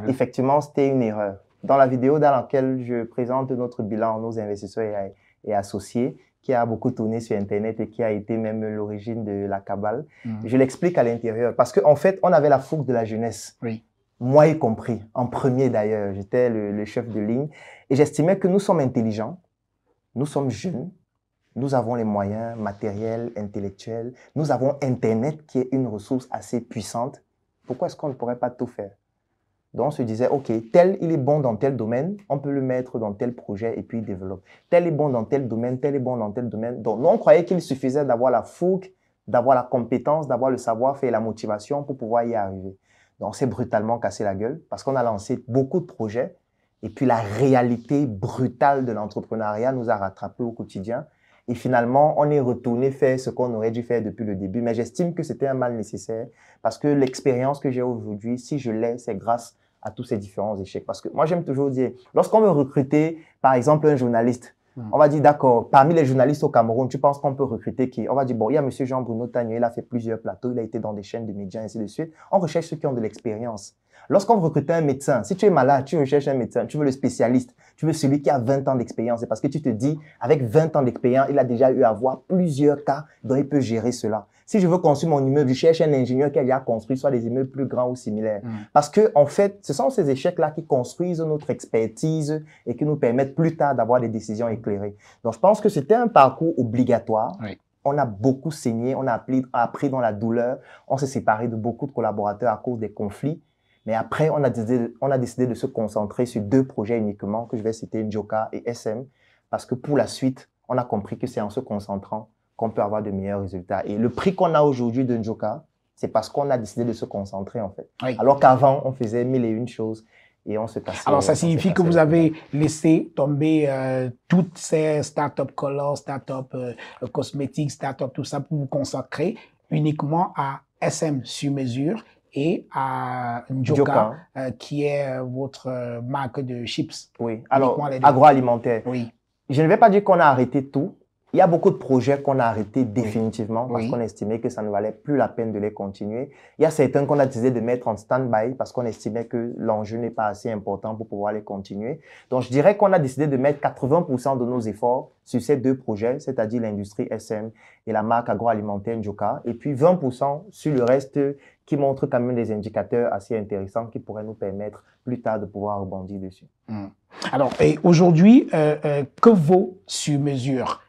S2: effectivement, c'était une erreur. Dans la vidéo dans laquelle je présente notre bilan nos investisseurs et, associés, qui a beaucoup tourné sur Internet et qui a été même l'origine de la cabale. Mhm. Je l'explique à l'intérieur parce qu'en en fait, on avait la fougue de la jeunesse. Moi y compris, en premier d'ailleurs, j'étais le, chef de ligne et j'estimais que nous sommes intelligents, nous sommes jeunes, nous avons les moyens matériels, intellectuels, nous avons Internet qui est une ressource assez puissante pourquoi est-ce qu'on ne pourrait pas tout faire Donc on se disait, OK, tel, il est bon dans tel domaine, on peut le mettre dans tel projet et puis il développe. Tel est bon dans tel domaine, tel est bon dans tel domaine. Donc nous, on croyait qu'il suffisait d'avoir la fougue, d'avoir la compétence, d'avoir le savoir-faire et la motivation pour pouvoir y arriver. Donc on s'est brutalement cassé la gueule parce qu'on a lancé beaucoup de projets et puis la réalité brutale de l'entrepreneuriat nous a rattrapés au quotidien. Et finalement, on est retourné faire ce qu'on aurait dû faire depuis le début. Mais j'estime que c'était un mal nécessaire parce que l'expérience que j'ai aujourd'hui, si je l'ai, c'est grâce à tous ces différents échecs. Parce que moi, j'aime toujours dire, lorsqu'on veut recruter, par exemple, un journaliste, hmm. on va dire, d'accord, parmi les journalistes au Cameroun, tu penses qu'on peut recruter qui On va dire, bon, il y a M. Jean-Bruno Tagné, il a fait plusieurs plateaux, il a été dans des chaînes de médias, ainsi de suite. On recherche ceux qui ont de l'expérience. Lorsqu'on recrute recruter un médecin, si tu es malade, tu recherches un médecin, tu veux le spécialiste, tu veux celui qui a 20 ans d'expérience. C'est parce que tu te dis, avec 20 ans d'expérience, il a déjà eu à voir plusieurs cas dont il peut gérer cela. Si je veux construire mon immeuble, je cherche un ingénieur qui a construit soit des immeubles plus grands ou similaires. Mm. Parce que, en fait, ce sont ces échecs-là qui construisent notre expertise et qui nous permettent plus tard d'avoir des décisions éclairées. Donc, je pense que c'était un parcours obligatoire. On a beaucoup saigné, on a appris, appris dans la douleur, on s'est séparé de beaucoup de collaborateurs à cause des conflits. Mais après, on a, décidé, on a décidé de se concentrer sur deux projets uniquement que je vais citer, Njoka et SM, parce que pour la suite, on a compris que c'est en se concentrant qu'on peut avoir de meilleurs résultats. Et le prix qu'on a aujourd'hui de Njoka, c'est parce qu'on a décidé de se concentrer en fait. Alors qu'avant, on faisait mille et une choses et on se passait. Alors ça signifie
S1: que vous avez laissé tomber euh, toutes ces start-up color, start-up euh, cosmétiques, start-up, tout ça pour vous consacrer uniquement à SM sur mesure et à Njoka, euh, qui est euh, votre euh, marque de chips.
S2: Oui, alors agroalimentaire. Oui. Je ne vais pas dire qu'on a arrêté tout, il y a beaucoup de projets qu'on a arrêtés définitivement parce qu'on estimait que ça ne valait plus la peine de les continuer. Il y a certains qu'on a décidé de mettre en stand-by parce qu'on estimait que l'enjeu n'est pas assez important pour pouvoir les continuer. Donc, je dirais qu'on a décidé de mettre 80% de nos efforts sur ces deux projets, c'est-à-dire l'industrie SM et la marque agroalimentaire Njoka, et puis 20% sur le reste qui montre quand même des indicateurs assez intéressants
S1: qui pourraient nous permettre plus tard de pouvoir rebondir dessus. Mmh. Alors, et aujourd'hui, euh, euh, que vaut sur mesure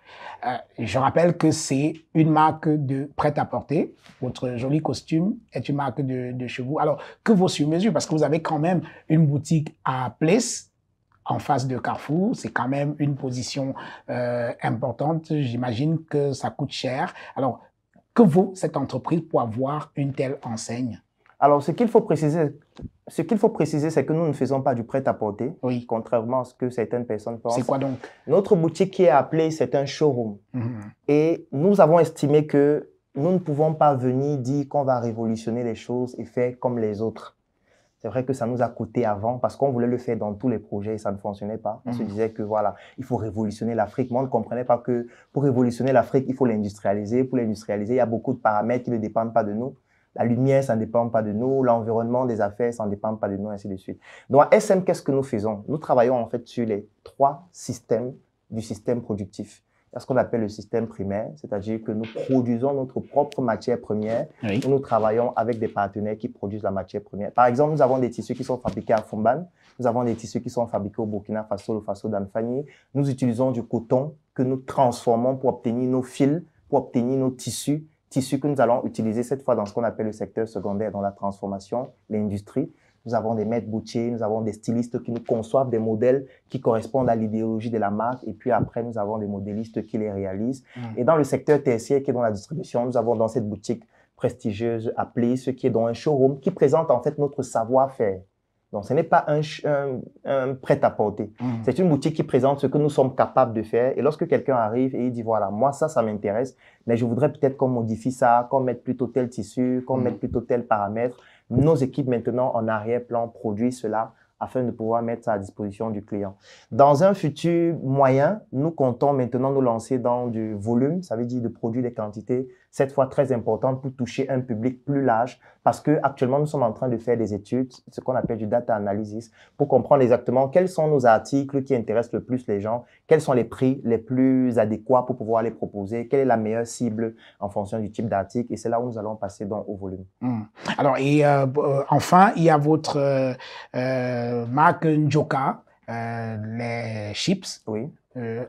S1: euh, je rappelle que c'est une marque de prêt-à-porter. Votre joli costume est une marque de, de chez vous. Alors, que vaut sur-mesure Parce que vous avez quand même une boutique à Place, en face de Carrefour, c'est quand même une position euh, importante. J'imagine que ça coûte cher. Alors, que vaut cette entreprise pour avoir une telle enseigne alors, ce qu'il faut préciser,
S2: ce qu'il faut préciser, c'est que nous ne faisons pas du prêt-à-porter, oui. contrairement à ce que certaines personnes pensent. C'est quoi donc Notre boutique qui est appelée, c'est un showroom. Mhm. Et nous avons estimé que nous ne pouvons pas venir dire qu'on va révolutionner les choses et faire comme les autres. C'est vrai que ça nous a coûté avant parce qu'on voulait le faire dans tous les projets et ça ne fonctionnait pas. On se mhm. disait que voilà, il faut révolutionner l'Afrique. Mais on ne comprenait pas que pour révolutionner l'Afrique, il faut l'industrialiser. Pour l'industrialiser, il y a beaucoup de paramètres qui ne dépendent pas de nous. La lumière, ça ne dépend pas de nous. L'environnement des affaires, ça ne dépend pas de nous, ainsi de suite. Donc, à SM, qu'est-ce que nous faisons Nous travaillons en fait sur les trois systèmes du système productif. Il ce qu'on appelle le système primaire, c'est-à-dire que nous produisons notre propre matière première nous travaillons avec des partenaires qui produisent la matière première. Par exemple, nous avons des tissus qui sont fabriqués à Fumban, nous avons des tissus qui sont fabriqués au Burkina Faso, au Faso d'Anfani. Nous utilisons du coton que nous transformons pour obtenir nos fils, pour obtenir nos tissus tissu que nous allons utiliser cette fois dans ce qu'on appelle le secteur secondaire, dans la transformation, l'industrie. Nous avons des maîtres boutiers, nous avons des stylistes qui nous conçoivent des modèles qui correspondent à l'idéologie de la marque. Et puis après, nous avons des modélistes qui les réalisent. Mmh. Et dans le secteur tertiaire qui est dans la distribution, nous avons dans cette boutique prestigieuse appelée ce qui est dans un showroom qui présente en fait notre savoir-faire. Donc, ce n'est pas un, un, prêt-à-porter. Mmh. C'est une boutique qui présente ce que nous sommes capables de faire. Et lorsque quelqu'un arrive et il dit, voilà, moi, ça, ça m'intéresse, mais je voudrais peut-être qu'on modifie ça, qu'on mette plutôt tel tissu, qu'on mmh. mette plutôt tel paramètre. Nos équipes, maintenant, en arrière-plan, produisent cela afin de pouvoir mettre ça à disposition du client. Dans un futur moyen, nous comptons maintenant nous lancer dans du volume, ça veut dire de produire des quantités cette fois très importante pour toucher un public plus large, parce que actuellement nous sommes en train de faire des études, ce qu'on appelle du data analysis, pour comprendre exactement quels sont nos articles qui intéressent le plus les gens, quels sont les prix les plus adéquats pour pouvoir les proposer, quelle est la meilleure cible en fonction du type d'article, et c'est là où nous allons passer dans, au volume.
S1: Hmm. Alors, et euh, euh, enfin, il y a votre euh, euh marque Njoka, les chips. Oui.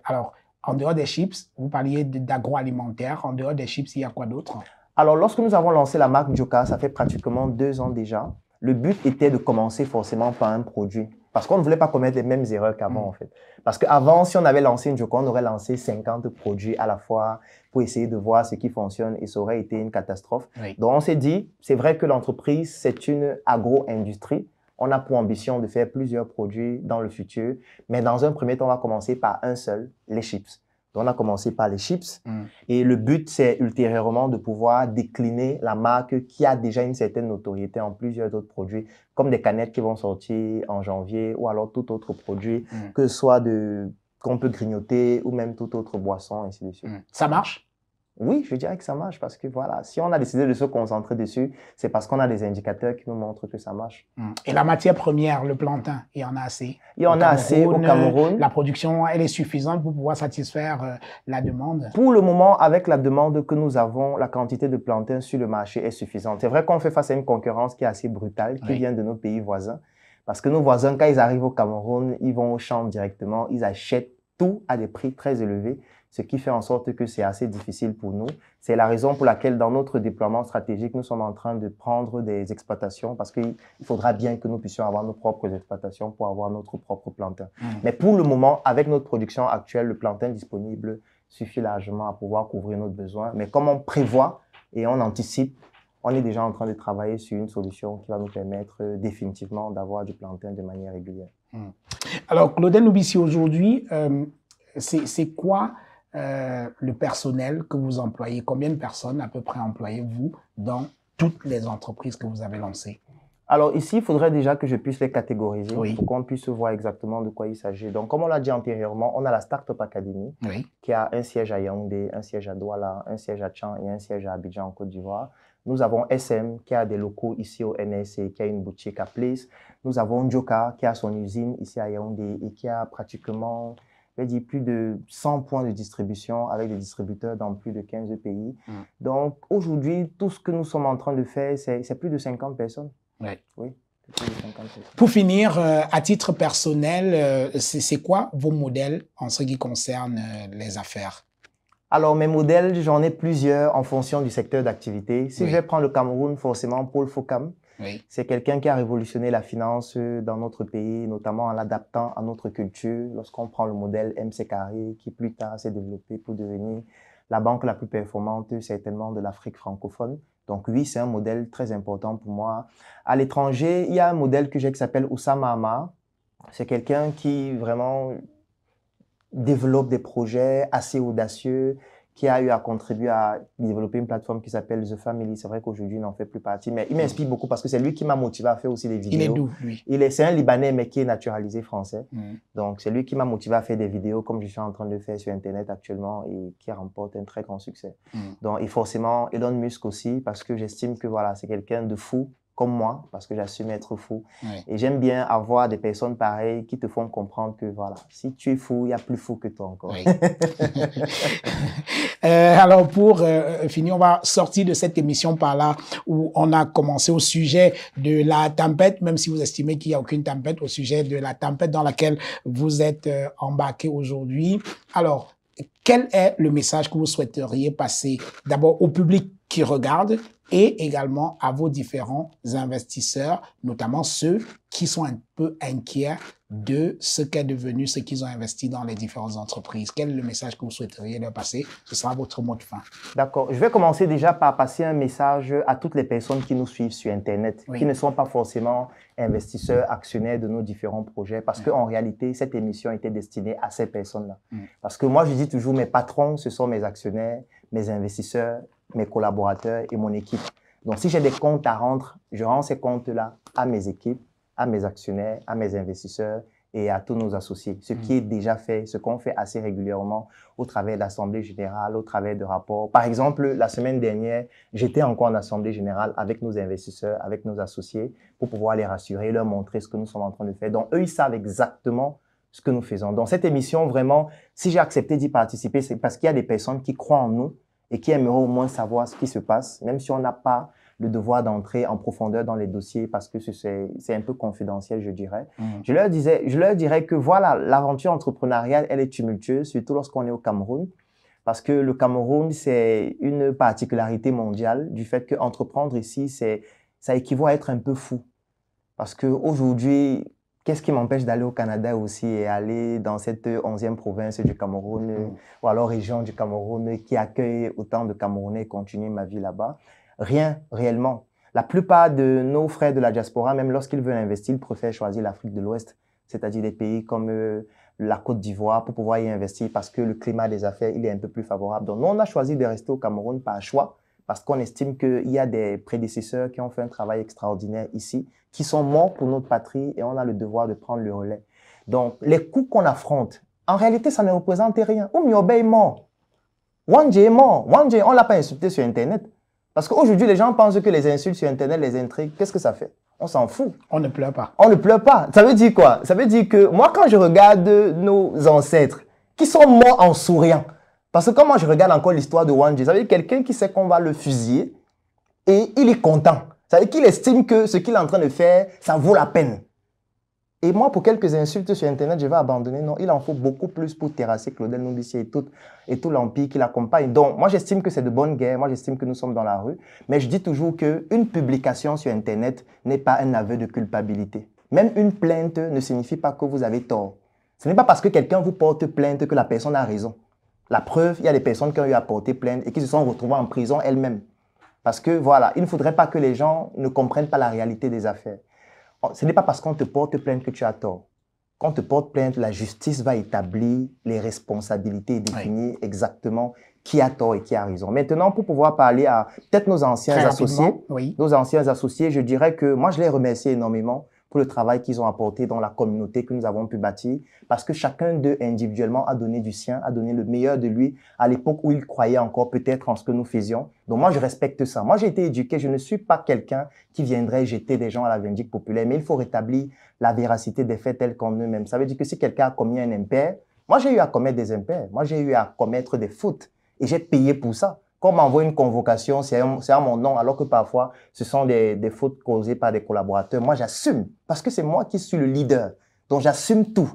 S1: alors, en dehors des chips, vous parliez d'agroalimentaire. En dehors des chips, il y a quoi d'autre
S2: Alors, lorsque nous avons lancé la marque Joka, ça fait pratiquement deux ans déjà, le but était de commencer forcément par un produit. Parce qu'on ne voulait pas commettre les mêmes erreurs qu'avant, mm. en fait. Parce qu'avant, si on avait lancé une Joka, on aurait lancé 50 produits à la fois pour essayer de voir ce qui fonctionne et ça aurait été une catastrophe. Donc, on s'est dit, c'est vrai que l'entreprise, c'est une agro-industrie. On a pour ambition de faire plusieurs produits dans le futur, mais dans un premier temps, on va commencer par un seul, les chips. Donc, on a commencé par les chips. Mm. Et le but, c'est ultérieurement de pouvoir décliner la marque qui a déjà une certaine notoriété en plusieurs autres produits, comme des canettes qui vont sortir en janvier ou alors tout autre produit, mm. que soit de qu'on peut grignoter ou même tout autre boisson, ainsi de suite. Mm. Ça marche oui, je dirais que ça marche parce que voilà, si on a décidé de se concentrer dessus, c'est parce qu'on a des indicateurs qui nous montrent que ça marche.
S1: Mm. Et la matière première, le plantain, il y en a assez. Il y en a assez au Cameroun. La production, elle est suffisante pour pouvoir satisfaire euh, la demande. Pour le moment, avec la demande que nous avons, la
S2: quantité de plantain sur le marché est suffisante. C'est vrai qu'on fait face à une concurrence qui est assez brutale, qui vient de nos pays voisins. Parce que nos voisins, quand ils arrivent au Cameroun, ils vont aux champ directement, ils achètent tout à des prix très élevés ce qui fait en sorte que c'est assez difficile pour nous. C'est la raison pour laquelle dans notre déploiement stratégique, nous sommes en train de prendre des exploitations parce qu'il faudra bien que nous puissions avoir nos propres exploitations pour avoir notre propre plantain. Mmh. Mais pour le moment, avec notre production actuelle, le plantain disponible suffit largement à pouvoir couvrir nos besoins. Mais comme on prévoit et on anticipe, on est déjà en train de travailler sur une solution qui va nous permettre euh, définitivement d'avoir du plantain de manière régulière.
S1: Mmh. Alors, Claudel Noubissi, aujourd'hui, euh, c'est quoi euh, le personnel que vous employez Combien de personnes à peu près employez-vous dans toutes les entreprises que vous avez lancées alors ici, il faudrait
S2: déjà que je puisse les catégoriser pour qu'on puisse voir exactement de quoi il s'agit. Donc, comme on l'a dit antérieurement, on a la Startup Academy qui a un siège à Yaoundé, un siège à Douala, un siège à Tchang et un siège à Abidjan en Côte d'Ivoire. Nous avons SM qui a des locaux ici au et qui a une boutique à Place. Nous avons Joka qui a son usine ici à Yaoundé et qui a pratiquement j'ai dit plus de 100 points de distribution avec des distributeurs dans plus de 15 pays. Mm. Donc
S1: aujourd'hui, tout ce que nous sommes en train de faire, c'est plus de 50 personnes. Ouais. Oui. Pour finir, euh, à titre personnel, euh, c'est quoi vos modèles en ce qui concerne euh, les affaires
S2: alors, mes modèles, j'en ai plusieurs en fonction du secteur d'activité. Si je vais prendre le Cameroun, forcément, Paul Focam, c'est quelqu'un qui a révolutionné la finance dans notre pays, notamment en l'adaptant à notre culture. Lorsqu'on prend le modèle MC Carré, qui plus tard s'est développé pour devenir la banque la plus performante certainement de l'Afrique francophone. Donc oui, c'est un modèle très important pour moi. À l'étranger, il y a un modèle que j'ai qui s'appelle Oussama C'est quelqu'un qui vraiment développe des projets assez audacieux, qui a eu à contribuer à développer une plateforme qui s'appelle The Family. C'est vrai qu'aujourd'hui, il n'en fait plus partie, mais il m'inspire beaucoup parce que c'est lui qui m'a motivé à faire aussi des vidéos. Il est doux. lui est, C'est un Libanais, mais qui est naturalisé français. Mm. Donc, c'est lui qui m'a motivé à faire des vidéos comme je suis en train de le faire sur Internet actuellement et qui remporte un très grand succès. Mm. Donc, et forcément, Elon Musk aussi, parce que j'estime que voilà, c'est quelqu'un de fou comme moi, parce que j'assume être fou. Et j'aime bien avoir des personnes pareilles qui te font comprendre que, voilà, si tu es fou, il y a plus fou que toi encore.
S1: Euh, alors, pour euh, euh, finir, on va sortir de cette émission par là où on a commencé au sujet de la tempête, même si vous estimez qu'il n'y a aucune tempête, au sujet de la tempête dans laquelle vous êtes embarqué aujourd'hui. Alors, quel est le message que vous souhaiteriez passer d'abord au public qui regarde et également à vos différents investisseurs, notamment ceux qui sont un peu inquiets de ce qu'est devenu ce qu'ils ont investi dans les différentes entreprises. Quel est le message que vous souhaiteriez leur passer Ce sera votre mot de fin. D'accord. Je vais commencer déjà
S2: par passer un message à toutes les personnes qui nous suivent sur Internet, qui ne sont pas forcément investisseurs, actionnaires de nos différents projets, parce mm. qu'en réalité, cette émission était destinée à ces personnes-là. Mm. Parce que moi, je dis toujours, mes patrons, ce sont mes actionnaires, mes investisseurs, mes collaborateurs et mon équipe. Donc, si j'ai des comptes à rendre, je rends ces comptes-là à mes équipes, à mes actionnaires, à mes investisseurs et à tous nos associés. Ce qui hmm. est déjà fait, ce qu'on fait assez régulièrement au travers de l'Assemblée générale, au travers de rapports. Par exemple, la semaine dernière, j'étais encore en assemblée générale avec nos investisseurs, avec nos associés, pour pouvoir les rassurer, leur montrer ce que nous sommes en train de faire. Donc, eux, ils savent exactement ce que nous faisons. Dans cette émission, vraiment, si j'ai accepté d'y participer, c'est parce qu'il y a des personnes qui croient en nous, et qui aimeraient au moins savoir ce qui se passe, même si on n'a pas le devoir d'entrer en profondeur dans les dossiers parce que c'est un peu confidentiel, je dirais. Mhm. Je, leur disais, je leur dirais que voilà, l'aventure entrepreneuriale, elle est tumultueuse, surtout lorsqu'on est au Cameroun, parce que le Cameroun, c'est une particularité mondiale du fait qu'entreprendre ici, ça équivaut à être un peu fou. Parce qu'aujourd'hui, Qu'est-ce qui m'empêche d'aller au Canada aussi et aller dans cette onzième province du Cameroun mm. ou alors région du Cameroun qui accueille autant de Camerounais et continuer ma vie là-bas Rien réellement. La plupart de nos frères de la diaspora, même lorsqu'ils veulent investir, ils préfèrent choisir l'Afrique de l'Ouest, c'est-à-dire des pays comme euh, la Côte d'Ivoire pour pouvoir y investir parce que le climat des affaires, il est un peu plus favorable. Donc, nous, on a choisi de rester au Cameroun par choix parce qu'on estime qu'il y a des prédécesseurs qui ont fait un travail extraordinaire ici, qui sont morts pour notre patrie et on a le devoir de prendre le relais. Donc, les coups qu'on affronte, en réalité, ça ne représente rien. Oumiobe est mort. Wanji est mort. Wanji, on ne l'a pas insulté sur Internet. Parce qu'aujourd'hui, les gens pensent que les insultes sur Internet, les intrigues, qu'est-ce que ça fait On s'en fout. On ne pleure pas. On ne pleure pas. Ça veut dire quoi Ça veut dire que moi, quand je regarde nos ancêtres qui sont morts en souriant, parce que quand moi je regarde encore l'histoire de Wang ça veut quelqu'un qui sait qu'on va le fusiller et il est content. Ça qu'il estime que ce qu'il est en train de faire, ça vaut la peine. Et moi, pour quelques insultes sur Internet, je vais abandonner. Non, il en faut beaucoup plus pour terrasser Claudel Noubissi et tout, et tout l'empire qui l'accompagne. Donc, moi, j'estime que c'est de bonne guerre. Moi, j'estime que nous sommes dans la rue. Mais je dis toujours qu'une publication sur Internet n'est pas un aveu de culpabilité. Même une plainte ne signifie pas que vous avez tort. Ce n'est pas parce que quelqu'un vous porte plainte que la personne a raison. La preuve, il y a des personnes qui ont eu à porter plainte et qui se sont retrouvées en prison elles-mêmes. Parce que voilà, il ne faudrait pas que les gens ne comprennent pas la réalité des affaires. Oh, ce n'est pas parce qu'on te porte plainte que tu as tort. Quand on te porte plainte, la justice va établir les responsabilités et définir exactement qui a tort et qui a raison. Maintenant, pour pouvoir parler à peut-être nos anciens associés, nos anciens associés, je dirais que moi, je les remercie énormément pour le travail qu'ils ont apporté dans la communauté que nous avons pu bâtir, parce que chacun d'eux individuellement a donné du sien, a donné le meilleur de lui à l'époque où il croyait encore peut-être en ce que nous faisions. Donc moi, je respecte ça. Moi, j'ai été éduqué, je ne suis pas quelqu'un qui viendrait jeter des gens à la vindicte populaire, mais il faut rétablir la véracité des faits tels qu'en eux-mêmes. Ça veut dire que si quelqu'un a commis un impair, moi j'ai eu à commettre des impairs, moi j'ai eu à commettre des fautes, et j'ai payé pour ça on m'envoie une convocation, c'est à mon nom, alors que parfois, ce sont des, fautes causées par des collaborateurs. Moi, j'assume, parce que c'est moi qui suis le leader. Donc, j'assume tout.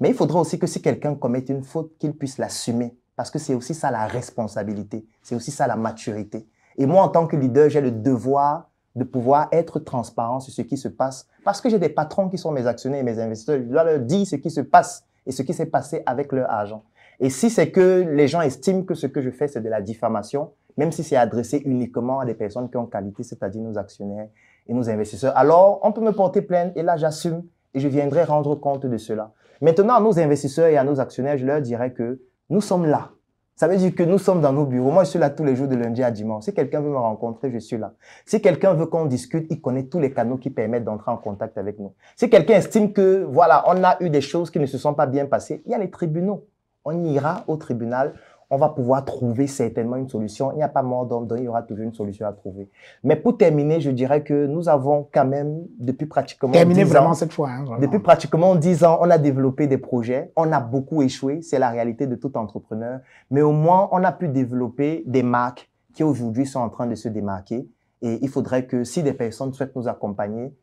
S2: Mais il faudrait aussi que si quelqu'un commet une faute, qu'il puisse l'assumer. Parce que c'est aussi ça la responsabilité, c'est aussi ça la maturité. Et moi, en tant que leader, j'ai le devoir de pouvoir être transparent sur ce qui se passe. Parce que j'ai des patrons qui sont mes actionnaires et mes investisseurs. Je dois leur dire ce qui se passe et ce qui s'est passé avec leur argent. Et si c'est que les gens estiment que ce que je fais, c'est de la diffamation, même si c'est adressé uniquement à des personnes qui ont qualité, c'est-à-dire nos actionnaires et nos investisseurs, alors on peut me porter plainte et là j'assume et je viendrai rendre compte de cela. Maintenant, à nos investisseurs et à nos actionnaires, je leur dirais que nous sommes là. Ça veut dire que nous sommes dans nos bureaux. Moi, je suis là tous les jours de lundi à dimanche. Si quelqu'un veut me rencontrer, je suis là. Si quelqu'un veut qu'on discute, il connaît tous les canaux qui permettent d'entrer en contact avec nous. Si quelqu'un estime que, voilà, on a eu des choses qui ne se sont pas bien passées, il y a les tribunaux on ira au tribunal, on va pouvoir trouver certainement une solution. Il n'y a pas mort d'homme, donc il y aura toujours une solution à trouver. Mais pour terminer, je dirais que nous avons quand même, depuis pratiquement Terminer vraiment cette
S1: fois. Hein, depuis
S2: pratiquement 10 ans, on a développé des projets. On a beaucoup échoué, c'est la réalité de tout entrepreneur. Mais au moins, on a pu développer des marques qui aujourd'hui sont en train de se démarquer. Et il faudrait que si des personnes souhaitent nous accompagner,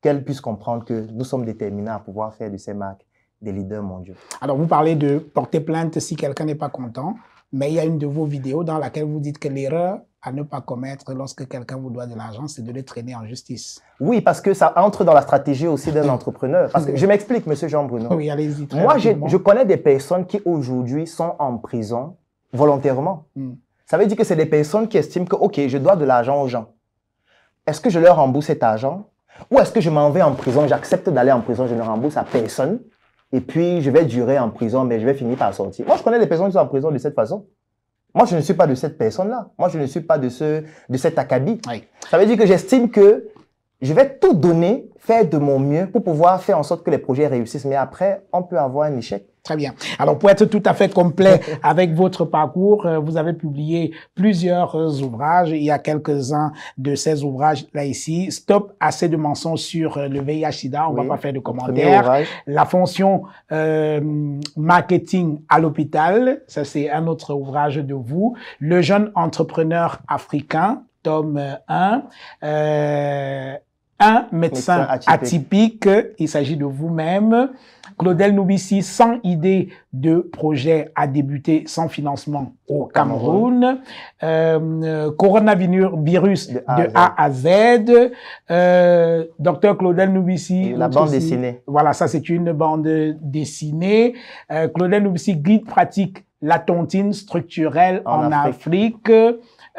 S2: qu'elles puissent comprendre
S1: que nous sommes déterminés à pouvoir faire de ces marques des leaders mondiaux. Alors, vous parlez de porter plainte si quelqu'un n'est pas content, mais il y a une de vos vidéos dans laquelle vous dites que l'erreur à ne pas commettre lorsque quelqu'un vous doit de l'argent, c'est de le traîner en justice.
S2: Oui, parce que ça entre dans la stratégie aussi d'un entrepreneur. Parce que je m'explique, Monsieur Jean Bruno. Oui,
S1: allez-y. Moi, je
S2: connais des personnes qui aujourd'hui sont en prison volontairement. Hmm. Ça veut dire que c'est des personnes qui estiment que, OK, je dois de l'argent aux gens. Est-ce que je leur rembourse cet argent ou est-ce que je m'en vais en prison, j'accepte d'aller en prison, je ne rembourse à personne et puis, je vais durer en prison, mais je vais finir par sortir. Moi, je connais des personnes qui sont en prison de cette façon. Moi, je ne suis pas de cette personne-là. Moi, je ne suis pas de, ce, de cet acabit. Ça veut dire que j'estime que je vais tout donner, faire de mon mieux
S1: pour pouvoir faire en sorte que les projets réussissent. Mais après, on peut avoir un échec. Très bien. Alors, pour être tout à fait complet avec votre parcours, euh, vous avez publié plusieurs ouvrages. Il y a quelques-uns de ces ouvrages là ici. Stop, assez de mensonges sur euh, le VIH-Sida. On ne va pas faire de commentaires. La fonction euh, marketing à l'hôpital. Ça, c'est un autre ouvrage de vous. Le jeune entrepreneur africain, tome 1. Euh, euh, un médecin, atypique. Il s'agit de vous-même. Claudel Nubissi, « Sans idée de projet à débuter sans financement au Cameroun. Euh, coronavirus de A, à Z. Euh, Docteur Claudel Noubissi. La bande dessinée. Voilà, ça c'est une bande dessinée. Euh, Claudel Noubissi, guide pratique la tontine structurelle en, Afrique.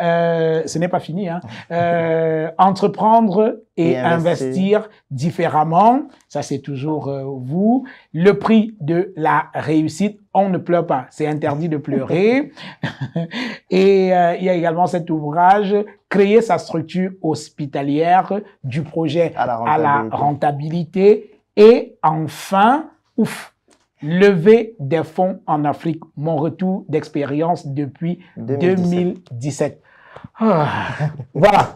S1: Euh, ce n'est pas fini, hein. euh, entreprendre et, investir. différemment, ça c'est toujours euh, vous. Le prix de la réussite, on ne pleure pas, c'est interdit de pleurer. et il y a également cet ouvrage, créer sa structure hospitalière du projet à la rentabilité. Et enfin, ouf, lever des fonds en Afrique. Mon retour d'expérience depuis 2017. Ah. voilà.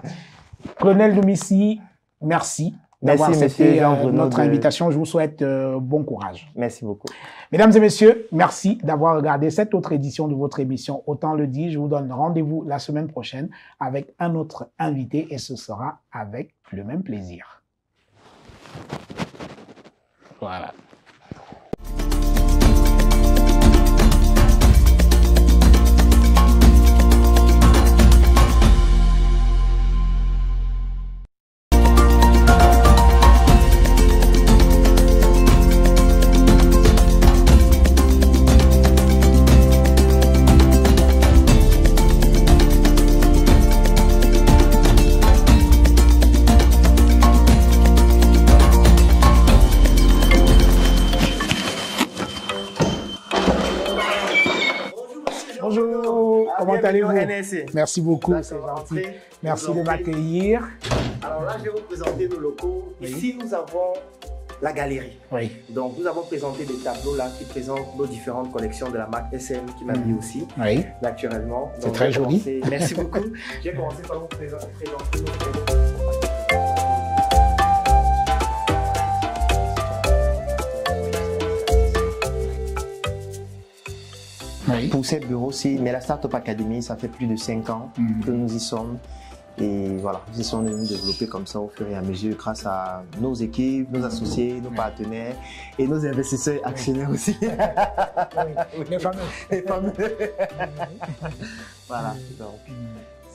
S1: Colonel de merci. Merci, d'avoir accepté euh, notre invitation. Je vous souhaite euh, bon courage. Merci beaucoup. Mesdames et messieurs, merci d'avoir regardé cette autre édition de votre émission. Autant le dit, je vous donne rendez-vous la semaine prochaine avec un autre invité et ce sera avec le même plaisir. Voilà. Merci beaucoup, Merci de m'accueillir.
S2: Alors là, je vais vous présenter nos locaux. Ici, nous avons la galerie. Donc, nous avons présenté des tableaux là qui présentent nos différentes collections de la marque SM qui m'a mis mm. aussi oui. naturellement. C'est très joli. Merci beaucoup.
S1: J'ai commencé par vous présenter
S2: Pour Pour bureau bureaux, mais la Startup Academy, ça fait plus de 5 ans mhm. que nous y sommes. Et voilà, nous sont sommes développer comme ça au fur et à mesure grâce à nos équipes, nos associés, nos partenaires et nos investisseurs actionnaires aussi. Oui. Les fameux. Les fameux. voilà, donc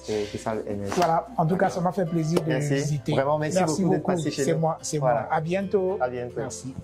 S2: c'est ça le MS. Voilà,
S1: en tout cas, ça m'a fait plaisir de merci. visiter. Vraiment, merci, merci beaucoup, beaucoup. de chez nous. C'est moi, c'est moi. bientôt. À bientôt. Merci.